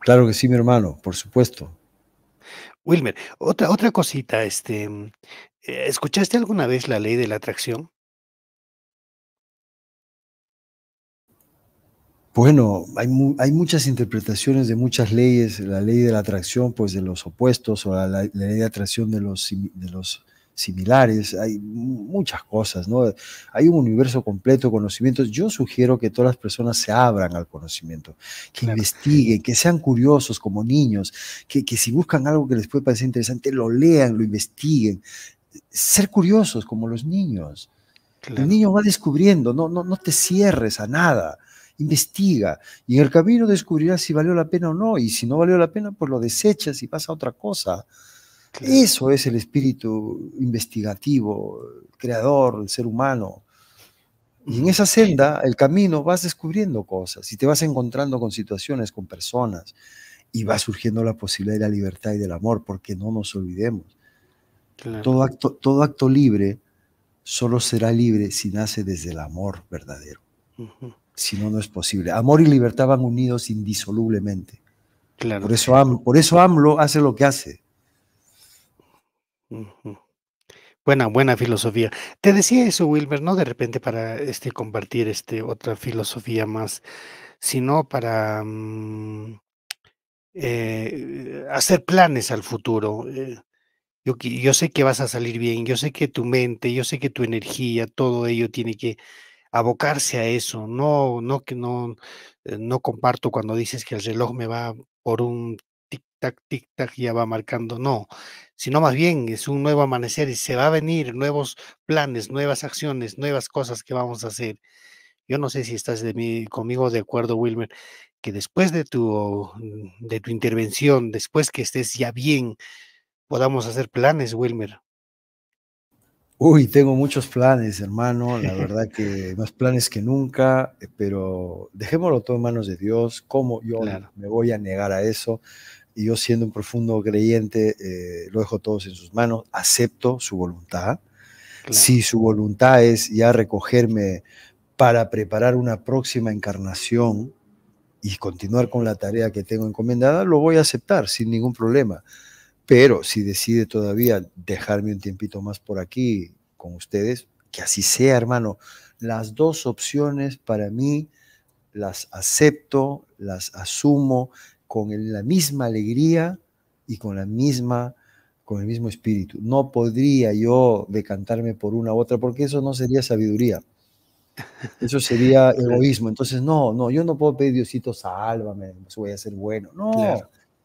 A: Claro que sí, mi hermano, por supuesto. Wilmer,
B: otra, otra cosita, este, eh, ¿escuchaste alguna vez la ley de la atracción?
A: Bueno, hay, hay, muchas interpretaciones de muchas leyes, la ley de la atracción, pues de los opuestos, o la, la ley de atracción de los, de los similares, hay muchas cosas, ¿no? Hay un universo completo de conocimientos. Yo sugiero que todas las personas se abran al conocimiento, que investiguen, que sean curiosos como niños, que, si buscan algo que les puede parecer interesante, lo lean, lo investiguen. Ser curiosos como los niños. El niño va descubriendo, no, no, no te cierres a nada investiga y en el camino descubrirás si valió la pena o no y si no valió la pena pues lo desechas y pasa otra cosa. Eso es el espíritu investigativo, creador, el ser humano. Y en esa senda, el camino, vas descubriendo cosas y te vas encontrando con situaciones, con personas, y va surgiendo la posibilidad de la libertad y del amor, porque no nos olvidemos. Todo, acto, todo acto libre solo será libre si nace desde el amor verdadero. Si no, no es posible. Amor y libertad van unidos indisolublemente. Claro. Por, eso, por eso AMLO hace lo que hace.
B: Buena, buena filosofía. Te decía eso, Wilber, no de repente para este compartir este otra filosofía más, sino para mm, eh, hacer planes al futuro. Eh, yo, yo sé que vas a salir bien, yo sé que tu mente, yo sé que tu energía, todo ello tiene que abocarse a eso. No, no que no, eh, no comparto cuando dices que el reloj me va por un tic-tac, tic-tac, ya va marcando, no, sino más bien es un nuevo amanecer y se va a venir nuevos planes, nuevas acciones, nuevas cosas que vamos a hacer. Yo no sé si estás de mí, conmigo de acuerdo, Wilmer, que después de tu, de tu intervención, después que estés ya bien, podamos hacer planes, Wilmer.
A: Uy, tengo muchos planes, hermano. La verdad que más planes que nunca, eh, pero dejémoslo todo en manos de Dios. Como yo me voy a negar a eso? y yo siendo un profundo creyente, eh, lo dejo todos en sus manos, acepto su voluntad. Si su voluntad es ya recogerme para preparar una próxima encarnación y continuar con la tarea que tengo encomendada, lo voy a aceptar sin ningún problema. Pero si decide todavía dejarme un tiempito más por aquí con ustedes, que así sea, hermano. Las dos opciones para mí las acepto, las asumo con la misma alegría y con la misma con el mismo espíritu. No podría yo decantarme por una u otra porque eso no sería sabiduría. Eso sería egoísmo. Entonces, no, no, yo no puedo pedir Diosito, sálvame, pues voy a ser bueno. No,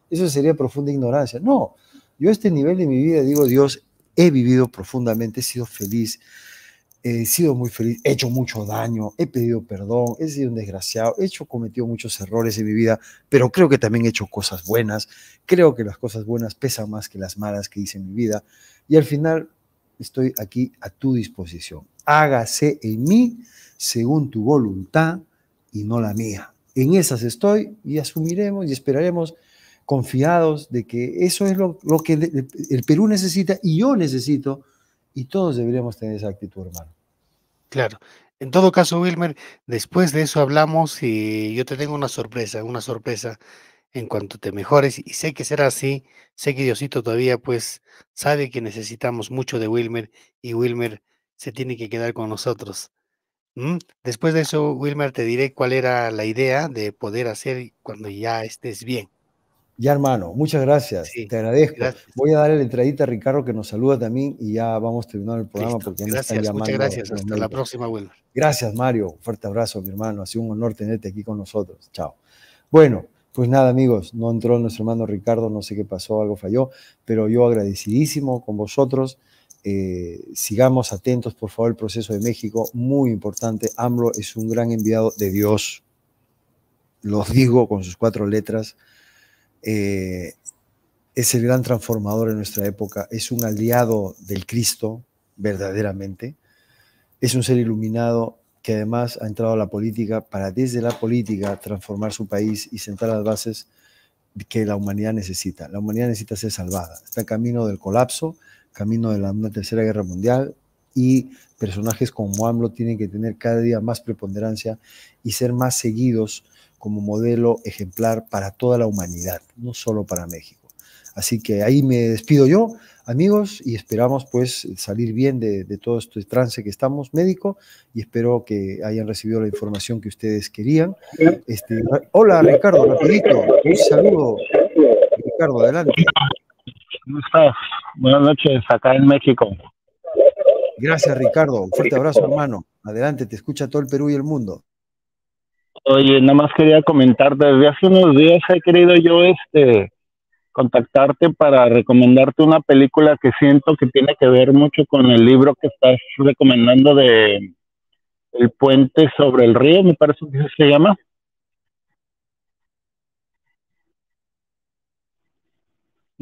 A: eso sería profunda ignorancia. No, yo a este nivel de mi vida digo, Dios, he vivido profundamente, he sido feliz, he sido muy feliz, he hecho mucho daño, he pedido perdón, he sido un desgraciado, he hecho, cometido muchos errores en mi vida, pero creo que también he hecho cosas buenas, creo que las cosas buenas pesan más que las malas que hice en mi vida, y al final estoy aquí a tu disposición. Hágase en mí según tu voluntad y no la mía. En esas estoy y asumiremos y esperaremos confiados de que eso es lo, que el Perú necesita y yo necesito y todos deberíamos tener esa actitud, hermano.
B: Claro. En todo caso, Wilmer, después de eso hablamos y yo te tengo una sorpresa, una sorpresa en cuanto te mejores. Y sé que será así, sé que Diosito todavía pues sabe que necesitamos mucho de Wilmer y Wilmer se tiene que quedar con nosotros. Mm, después de eso, Wilmer, te diré cuál era la idea de poder hacer cuando ya estés bien.
A: Ya, hermano, muchas gracias. Te agradezco. Voy a darle la entradita a Ricardo que nos saluda también y ya vamos terminando el programa porque gracias, Muchas gracias. Hasta la
B: próxima, vuelta
A: Gracias, Mario. fuerte abrazo, mi hermano. Ha sido un honor tenerte aquí con nosotros. Chao. Bueno, pues nada, amigos, no entró nuestro hermano Ricardo, no sé qué pasó, algo falló, pero yo agradecidísimo con vosotros. Eh, sigamos atentos, por favor, el proceso de México, muy importante. AMLO es un gran enviado de Dios. Los digo con sus cuatro letras eh, es el gran transformador en nuestra época, es un aliado del Cristo, verdaderamente, es un ser iluminado que además ha entrado a la política para desde la política transformar su país y sentar las bases que la humanidad necesita. La humanidad necesita ser salvada. Está en camino del colapso, camino de la una tercera guerra mundial y personajes como AMLO tienen que tener cada día más preponderancia y ser más seguidos como modelo ejemplar para toda la humanidad, no solo para México. Así que ahí me despido yo, amigos, y esperamos pues salir bien de, todo este trance que estamos médico y espero que hayan recibido la información que ustedes querían. Este, hola Ricardo, rapidito, un saludo. Ricardo, adelante.
C: ¿Cómo estás? Buenas noches, acá en México.
A: Gracias Ricardo, un fuerte abrazo hermano. Adelante, te escucha todo el Perú y el mundo.
C: Oye, nada más quería comentar, desde hace unos días he querido yo este contactarte para recomendarte una película que siento que tiene que ver mucho con el libro que estás recomendando de El puente sobre el río, me parece que se llama.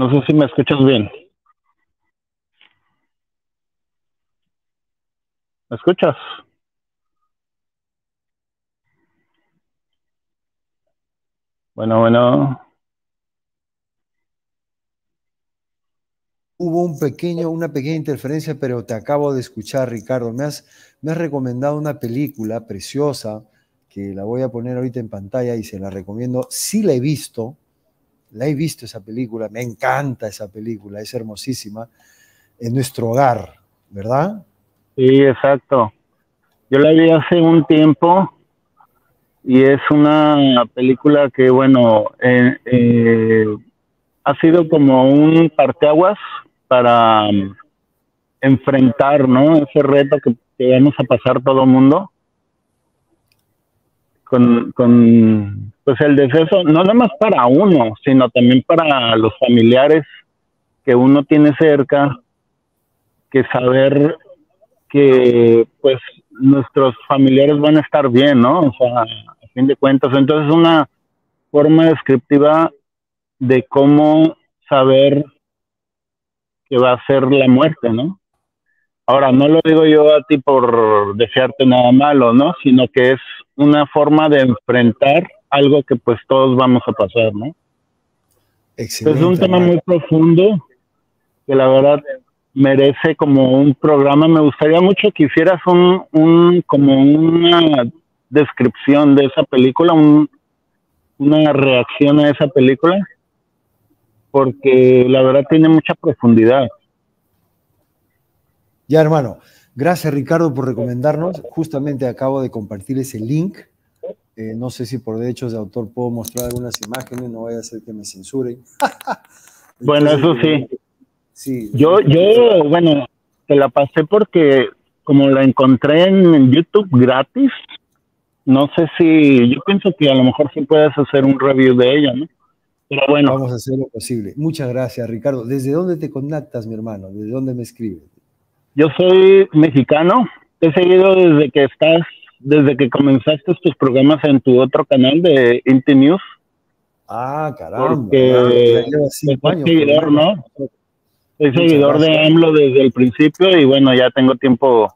C: No sé si me escuchas bien. ¿Me escuchas? Bueno, bueno.
A: Hubo un pequeño, una pequeña interferencia, pero te acabo de escuchar, Ricardo. Me has, me has recomendado una película preciosa que la voy a poner ahorita en pantalla y se la recomiendo. Sí la he visto, la he visto esa película, me encanta esa película, es hermosísima. En nuestro hogar, ¿verdad?
C: Sí, exacto. Yo la vi hace un tiempo y es una película que, bueno, eh, eh, ha sido como un parteaguas para um, enfrentar, ¿no? Ese reto que, vamos a pasar todo el mundo con, con, pues el deceso, no nada más para uno, sino también para los familiares que uno tiene cerca, que saber que, pues, nuestros familiares van a estar bien, ¿no? O sea, fin de cuentas. Entonces, es una forma descriptiva de cómo saber que va a ser la muerte, ¿no? Ahora, no lo digo yo a ti por desearte nada malo, ¿no? Sino que es una forma de enfrentar algo que pues todos vamos a pasar, ¿no? es un tema muy profundo que la verdad merece como un programa. Me gustaría mucho que hicieras un, un como una descripción de esa película, una reacción a esa película, porque la verdad tiene mucha profundidad.
A: Ya, hermano. Gracias, Ricardo, por recomendarnos. Justamente acabo de compartir ese link. Eh, no sé si por derechos de autor puedo mostrar algunas imágenes, no vaya a ser que me censuren.
C: bueno, eso sí. Sí. Yo, yo, bueno, te la pasé porque como la encontré en YouTube gratis, no sé si, yo pienso que a lo mejor sí puedes hacer un review de ella, ¿no? Pero bueno. Vamos a hacer lo posible.
A: Muchas gracias, Ricardo. ¿Desde dónde te contactas, mi hermano? ¿Desde dónde me escribes?
C: Yo soy mexicano. Te he seguido desde que estás, desde que comenzaste tus programas en tu otro canal de Inti News. Ah, caramba. Porque seguidor, ¿no? Soy seguidor de AMLO desde el principio y bueno, ya tengo tiempo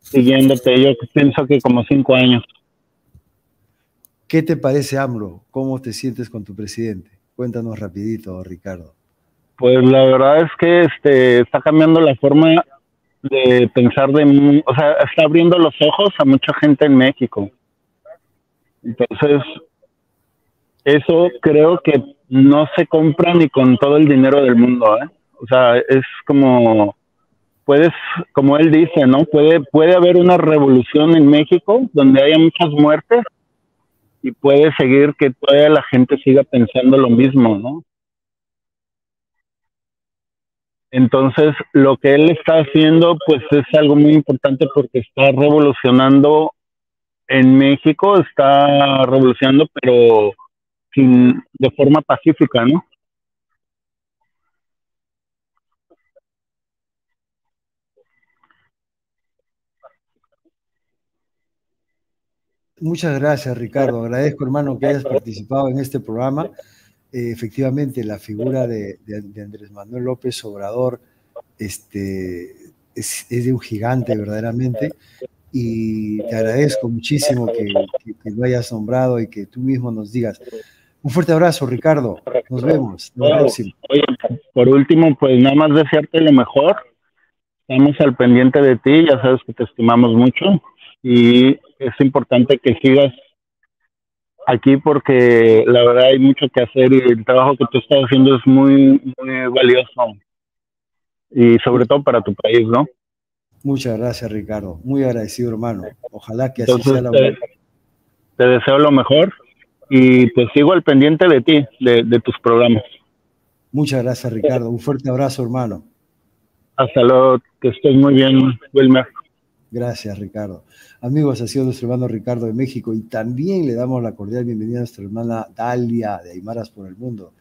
C: siguiéndote. Yo pienso que como cinco años.
A: ¿Qué te parece AMLO? ¿Cómo te sientes con tu presidente? Cuéntanos rapidito, Ricardo.
C: Pues la verdad es que este está cambiando la forma de pensar de, o sea, está abriendo los ojos a mucha gente en México. Entonces, eso creo que no se compra ni con todo el dinero del mundo, ¿eh? O sea, es como puedes, como él dice, ¿no? Puede puede haber una revolución en México donde haya muchas muertes, y puede seguir que toda la gente siga pensando lo mismo, ¿no? Entonces, lo que él está haciendo, pues es algo muy importante porque está revolucionando en México, está revolucionando, pero sin, de forma pacífica, ¿no?
A: Muchas gracias, Ricardo. Agradezco, hermano, que hayas participado en este programa. Eh, efectivamente, la figura de, Andrés Manuel López Obrador este, es, de un gigante, verdaderamente. Y te agradezco muchísimo que, lo hayas nombrado y que tú mismo nos digas. Un fuerte abrazo, Ricardo. Nos vemos.
C: por último, pues nada más desearte lo mejor. Estamos al pendiente de ti, ya sabes que te estimamos mucho. Y es importante que sigas aquí porque la verdad hay mucho que hacer y el trabajo que tú estás haciendo es muy, muy valioso y sobre todo para tu país, ¿no? Muchas
A: gracias, Ricardo. Muy agradecido, hermano. Ojalá que así sea la verdad.
C: te deseo lo mejor y te pues, sigo al pendiente de ti, de, de tus programas.
A: Muchas gracias, Ricardo. Un fuerte abrazo, hermano.
C: Hasta luego. Que estés muy bien, Wilmer.
A: Gracias, Ricardo. Amigos, ha sido nuestro hermano Ricardo de México y también le damos la cordial bienvenida a nuestra hermana Dalia de Aymaras por el Mundo.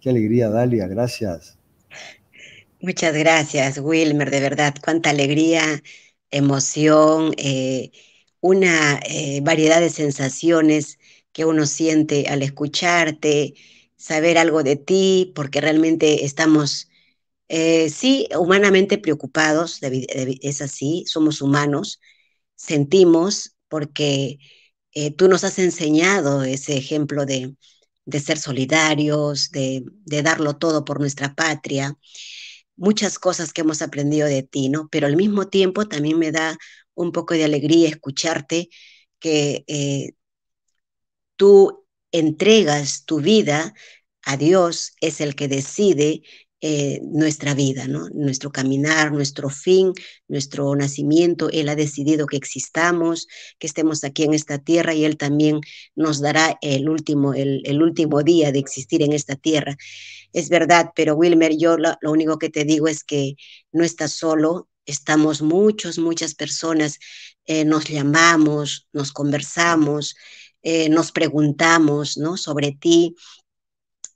A: Qué alegría, Dalia, gracias.
D: Muchas gracias, Wilmer, de verdad, cuánta alegría, emoción, eh, una eh, variedad de sensaciones que uno siente al escucharte, saber algo de ti, porque realmente estamos eh, sí, humanamente preocupados, es así, somos humanos, sentimos porque eh, tú nos has enseñado ese ejemplo de, ser solidarios, de, darlo todo por nuestra patria, muchas cosas que hemos aprendido de ti, ¿no? Pero al mismo tiempo también me da un poco de alegría escucharte que eh, tú entregas tu vida a Dios, es el que decide eh, nuestra vida, nuestro caminar, nuestro fin, nuestro nacimiento. Él ha decidido que existamos, que estemos aquí en esta tierra y Él también nos dará el último, el, último día de existir en esta tierra. Es verdad, pero Wilmer, yo lo, único que te digo es que no estás solo, estamos muchos, muchas personas, eh, nos llamamos, nos conversamos, eh, nos preguntamos ¿no? sobre ti,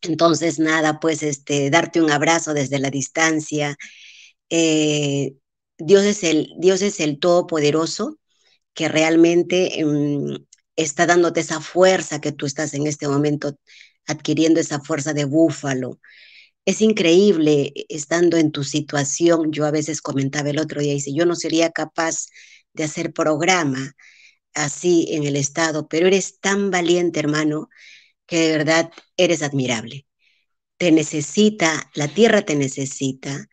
D: entonces, nada, pues este, darte un abrazo desde la distancia. Eh, Dios, es el, Dios es el Todopoderoso que realmente mm, está dándote esa fuerza que tú estás en este momento adquiriendo, esa fuerza de búfalo. Es increíble e, estando en tu situación. Yo a veces comentaba el otro día, y dice, yo no sería capaz de hacer programa así en el Estado, pero eres tan valiente, hermano, que de verdad eres admirable. Te necesita, la tierra te necesita.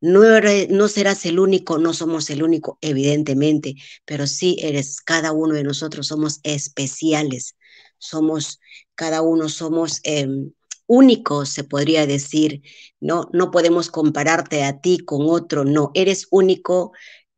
D: No, serás el único, no somos el único, evidentemente, pero sí eres, cada uno de nosotros somos especiales, somos, cada uno somos em, únicos, se podría decir, ¿no? No podemos compararte a ti con otro, no, eres único,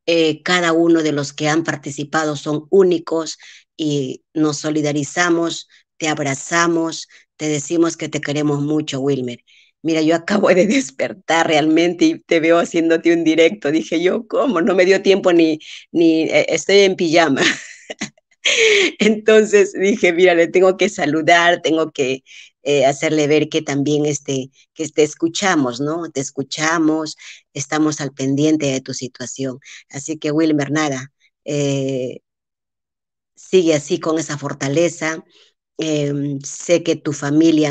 D: eh, cada uno de los que han participado son únicos y nos solidarizamos te abrazamos, te decimos que te queremos mucho, Wilmer. Mira, yo acabo de despertar realmente y te veo haciéndote un directo. Dije yo, ¿cómo? No me dio tiempo ni, ni eh, estoy en pijama. Entonces dije, mira, le tengo que saludar, tengo que eh, hacerle ver que también este, que te escuchamos, ¿no? Te escuchamos, estamos al pendiente de tu situación. Así que, Wilmer, nada, eh, sigue así con esa fortaleza, Em, sé que tu familia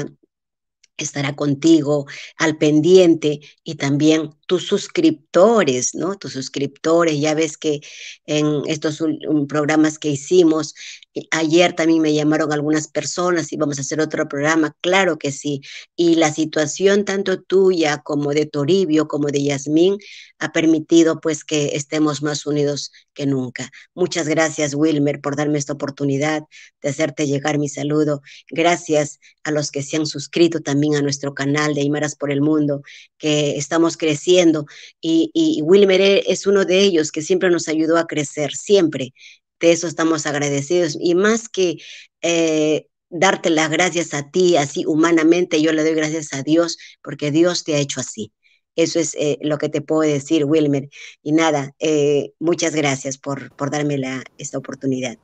D: estará contigo al pendiente y también tus suscriptores, ¿no? Tus suscriptores, ya ves que en estos mm, programas que hicimos, eh, ayer también me llamaron algunas personas y vamos a hacer otro programa, claro que sí. Y la situación tanto tuya como de Toribio, como de Yasmín, ha permitido pues que estemos más unidos que nunca. Muchas gracias, Wilmer, por darme esta oportunidad de hacerte llegar mi saludo. Gracias a los que se han suscrito también a nuestro canal de Imaras por el Mundo, que estamos creciendo y, Wilmer es uno de ellos que siempre nos ayudó a crecer, siempre. De eso estamos agradecidos y más que eh, darte las gracias a ti, así humanamente, yo le doy gracias a Dios porque Dios te ha hecho así. Eso es eh, lo que te puedo decir, Wilmer. Y nada, eh, muchas gracias por, por darme la, esta oportunidad.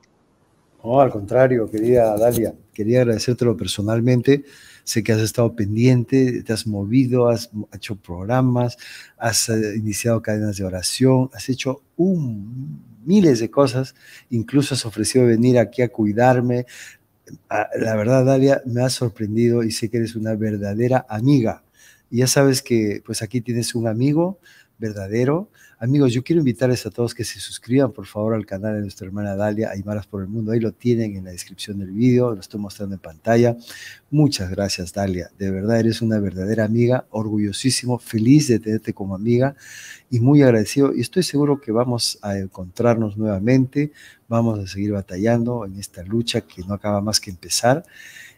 A: No, al contrario, quería Dalia, quería agradecértelo personalmente Sé que has estado pendiente, te has movido, has hecho programas, has eh, iniciado cadenas de oración, has hecho miles de cosas, incluso has ofrecido venir aquí a cuidarme. Ah, la verdad, Dalia, me has sorprendido y sé que eres una verdadera amiga. Y ya sabes que pues aquí tienes un amigo verdadero Amigos, yo quiero invitarles a todos que se suscriban, por favor, al canal de nuestra hermana Dalia, Aymaras por el Mundo. Ahí lo tienen en la descripción del video, lo estoy mostrando en pantalla. Muchas gracias, Dalia. De verdad, eres una verdadera amiga, orgullosísimo, feliz de tenerte como amiga y muy agradecido. Y estoy seguro que vamos a encontrarnos nuevamente, vamos a seguir batallando en esta lucha que no acaba más que empezar.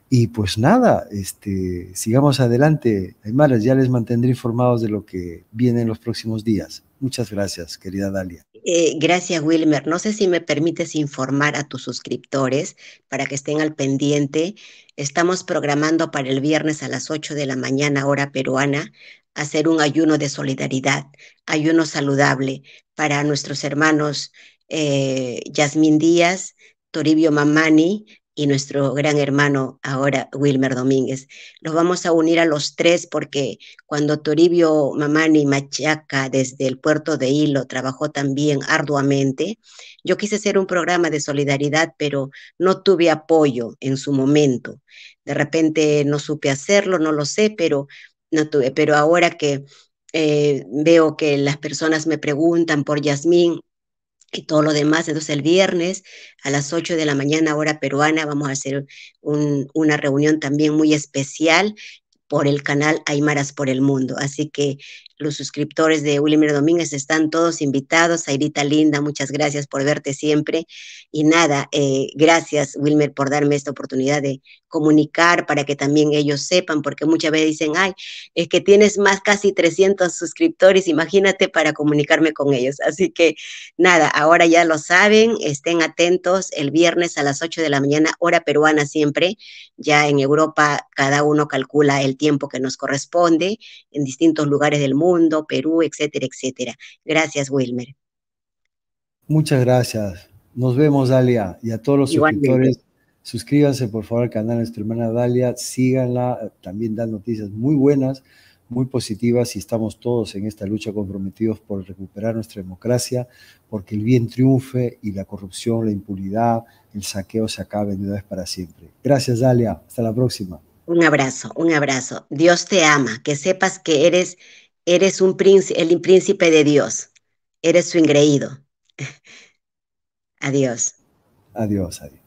A: Y pues nada, este, sigamos adelante. Aymaras, ya les mantendré informados de lo que viene en los próximos días. Muchas gracias, querida Dalia.
D: Eh, gracias, Wilmer. No sé si me permites informar a tus suscriptores para que estén al pendiente. Estamos programando para el viernes a las 8 de la mañana, hora peruana, hacer un ayuno de solidaridad, ayuno saludable para nuestros hermanos eh, Yasmín Díaz, Toribio Mamani, y nuestro gran hermano ahora, Wilmer Domínguez. Los vamos a unir a los tres porque cuando Toribio Mamani Machaca desde el puerto de Hilo trabajó también arduamente, yo quise hacer un programa de solidaridad, pero no tuve apoyo en su momento. De repente no supe hacerlo, no lo sé, pero, no tuve, pero ahora que eh, veo que las personas me preguntan por Yasmín, y todo lo demás. Entonces el viernes a las 8 de la mañana, hora peruana, vamos a hacer una reunión también muy especial por el canal Aymaras por el Mundo. Así que los suscriptores de Wilmer Domínguez están todos invitados. Airita Linda, muchas gracias por verte siempre. Y nada, eh, gracias Wilmer por darme esta oportunidad de comunicar para que también ellos sepan, porque muchas veces dicen, ay, es que tienes más casi 300 suscriptores, imagínate para comunicarme con ellos. Así que nada, ahora ya lo saben, estén atentos el viernes a las 8 de la mañana, hora peruana siempre. Ya en Europa cada uno calcula el tiempo que nos corresponde en distintos lugares del mundo Perú, etcétera, etcétera. Gracias, Wilmer.
A: Muchas gracias. Nos vemos, Dalia, y a todos los suscriptores. Suscríbanse, por favor, al canal de nuestra hermana Dalia. Síganla, también dan noticias muy buenas, muy positivas, y estamos todos en esta lucha comprometidos por recuperar nuestra democracia, porque el bien triunfe y la corrupción, la impunidad, el saqueo se acaben de una vez para siempre. Gracias, Dalia. Hasta la próxima.
D: Un abrazo, un abrazo. Dios te ama, que sepas que eres eres un príncipe, el príncipe de Dios, eres su ingreído.
A: adiós. Adiós, adiós.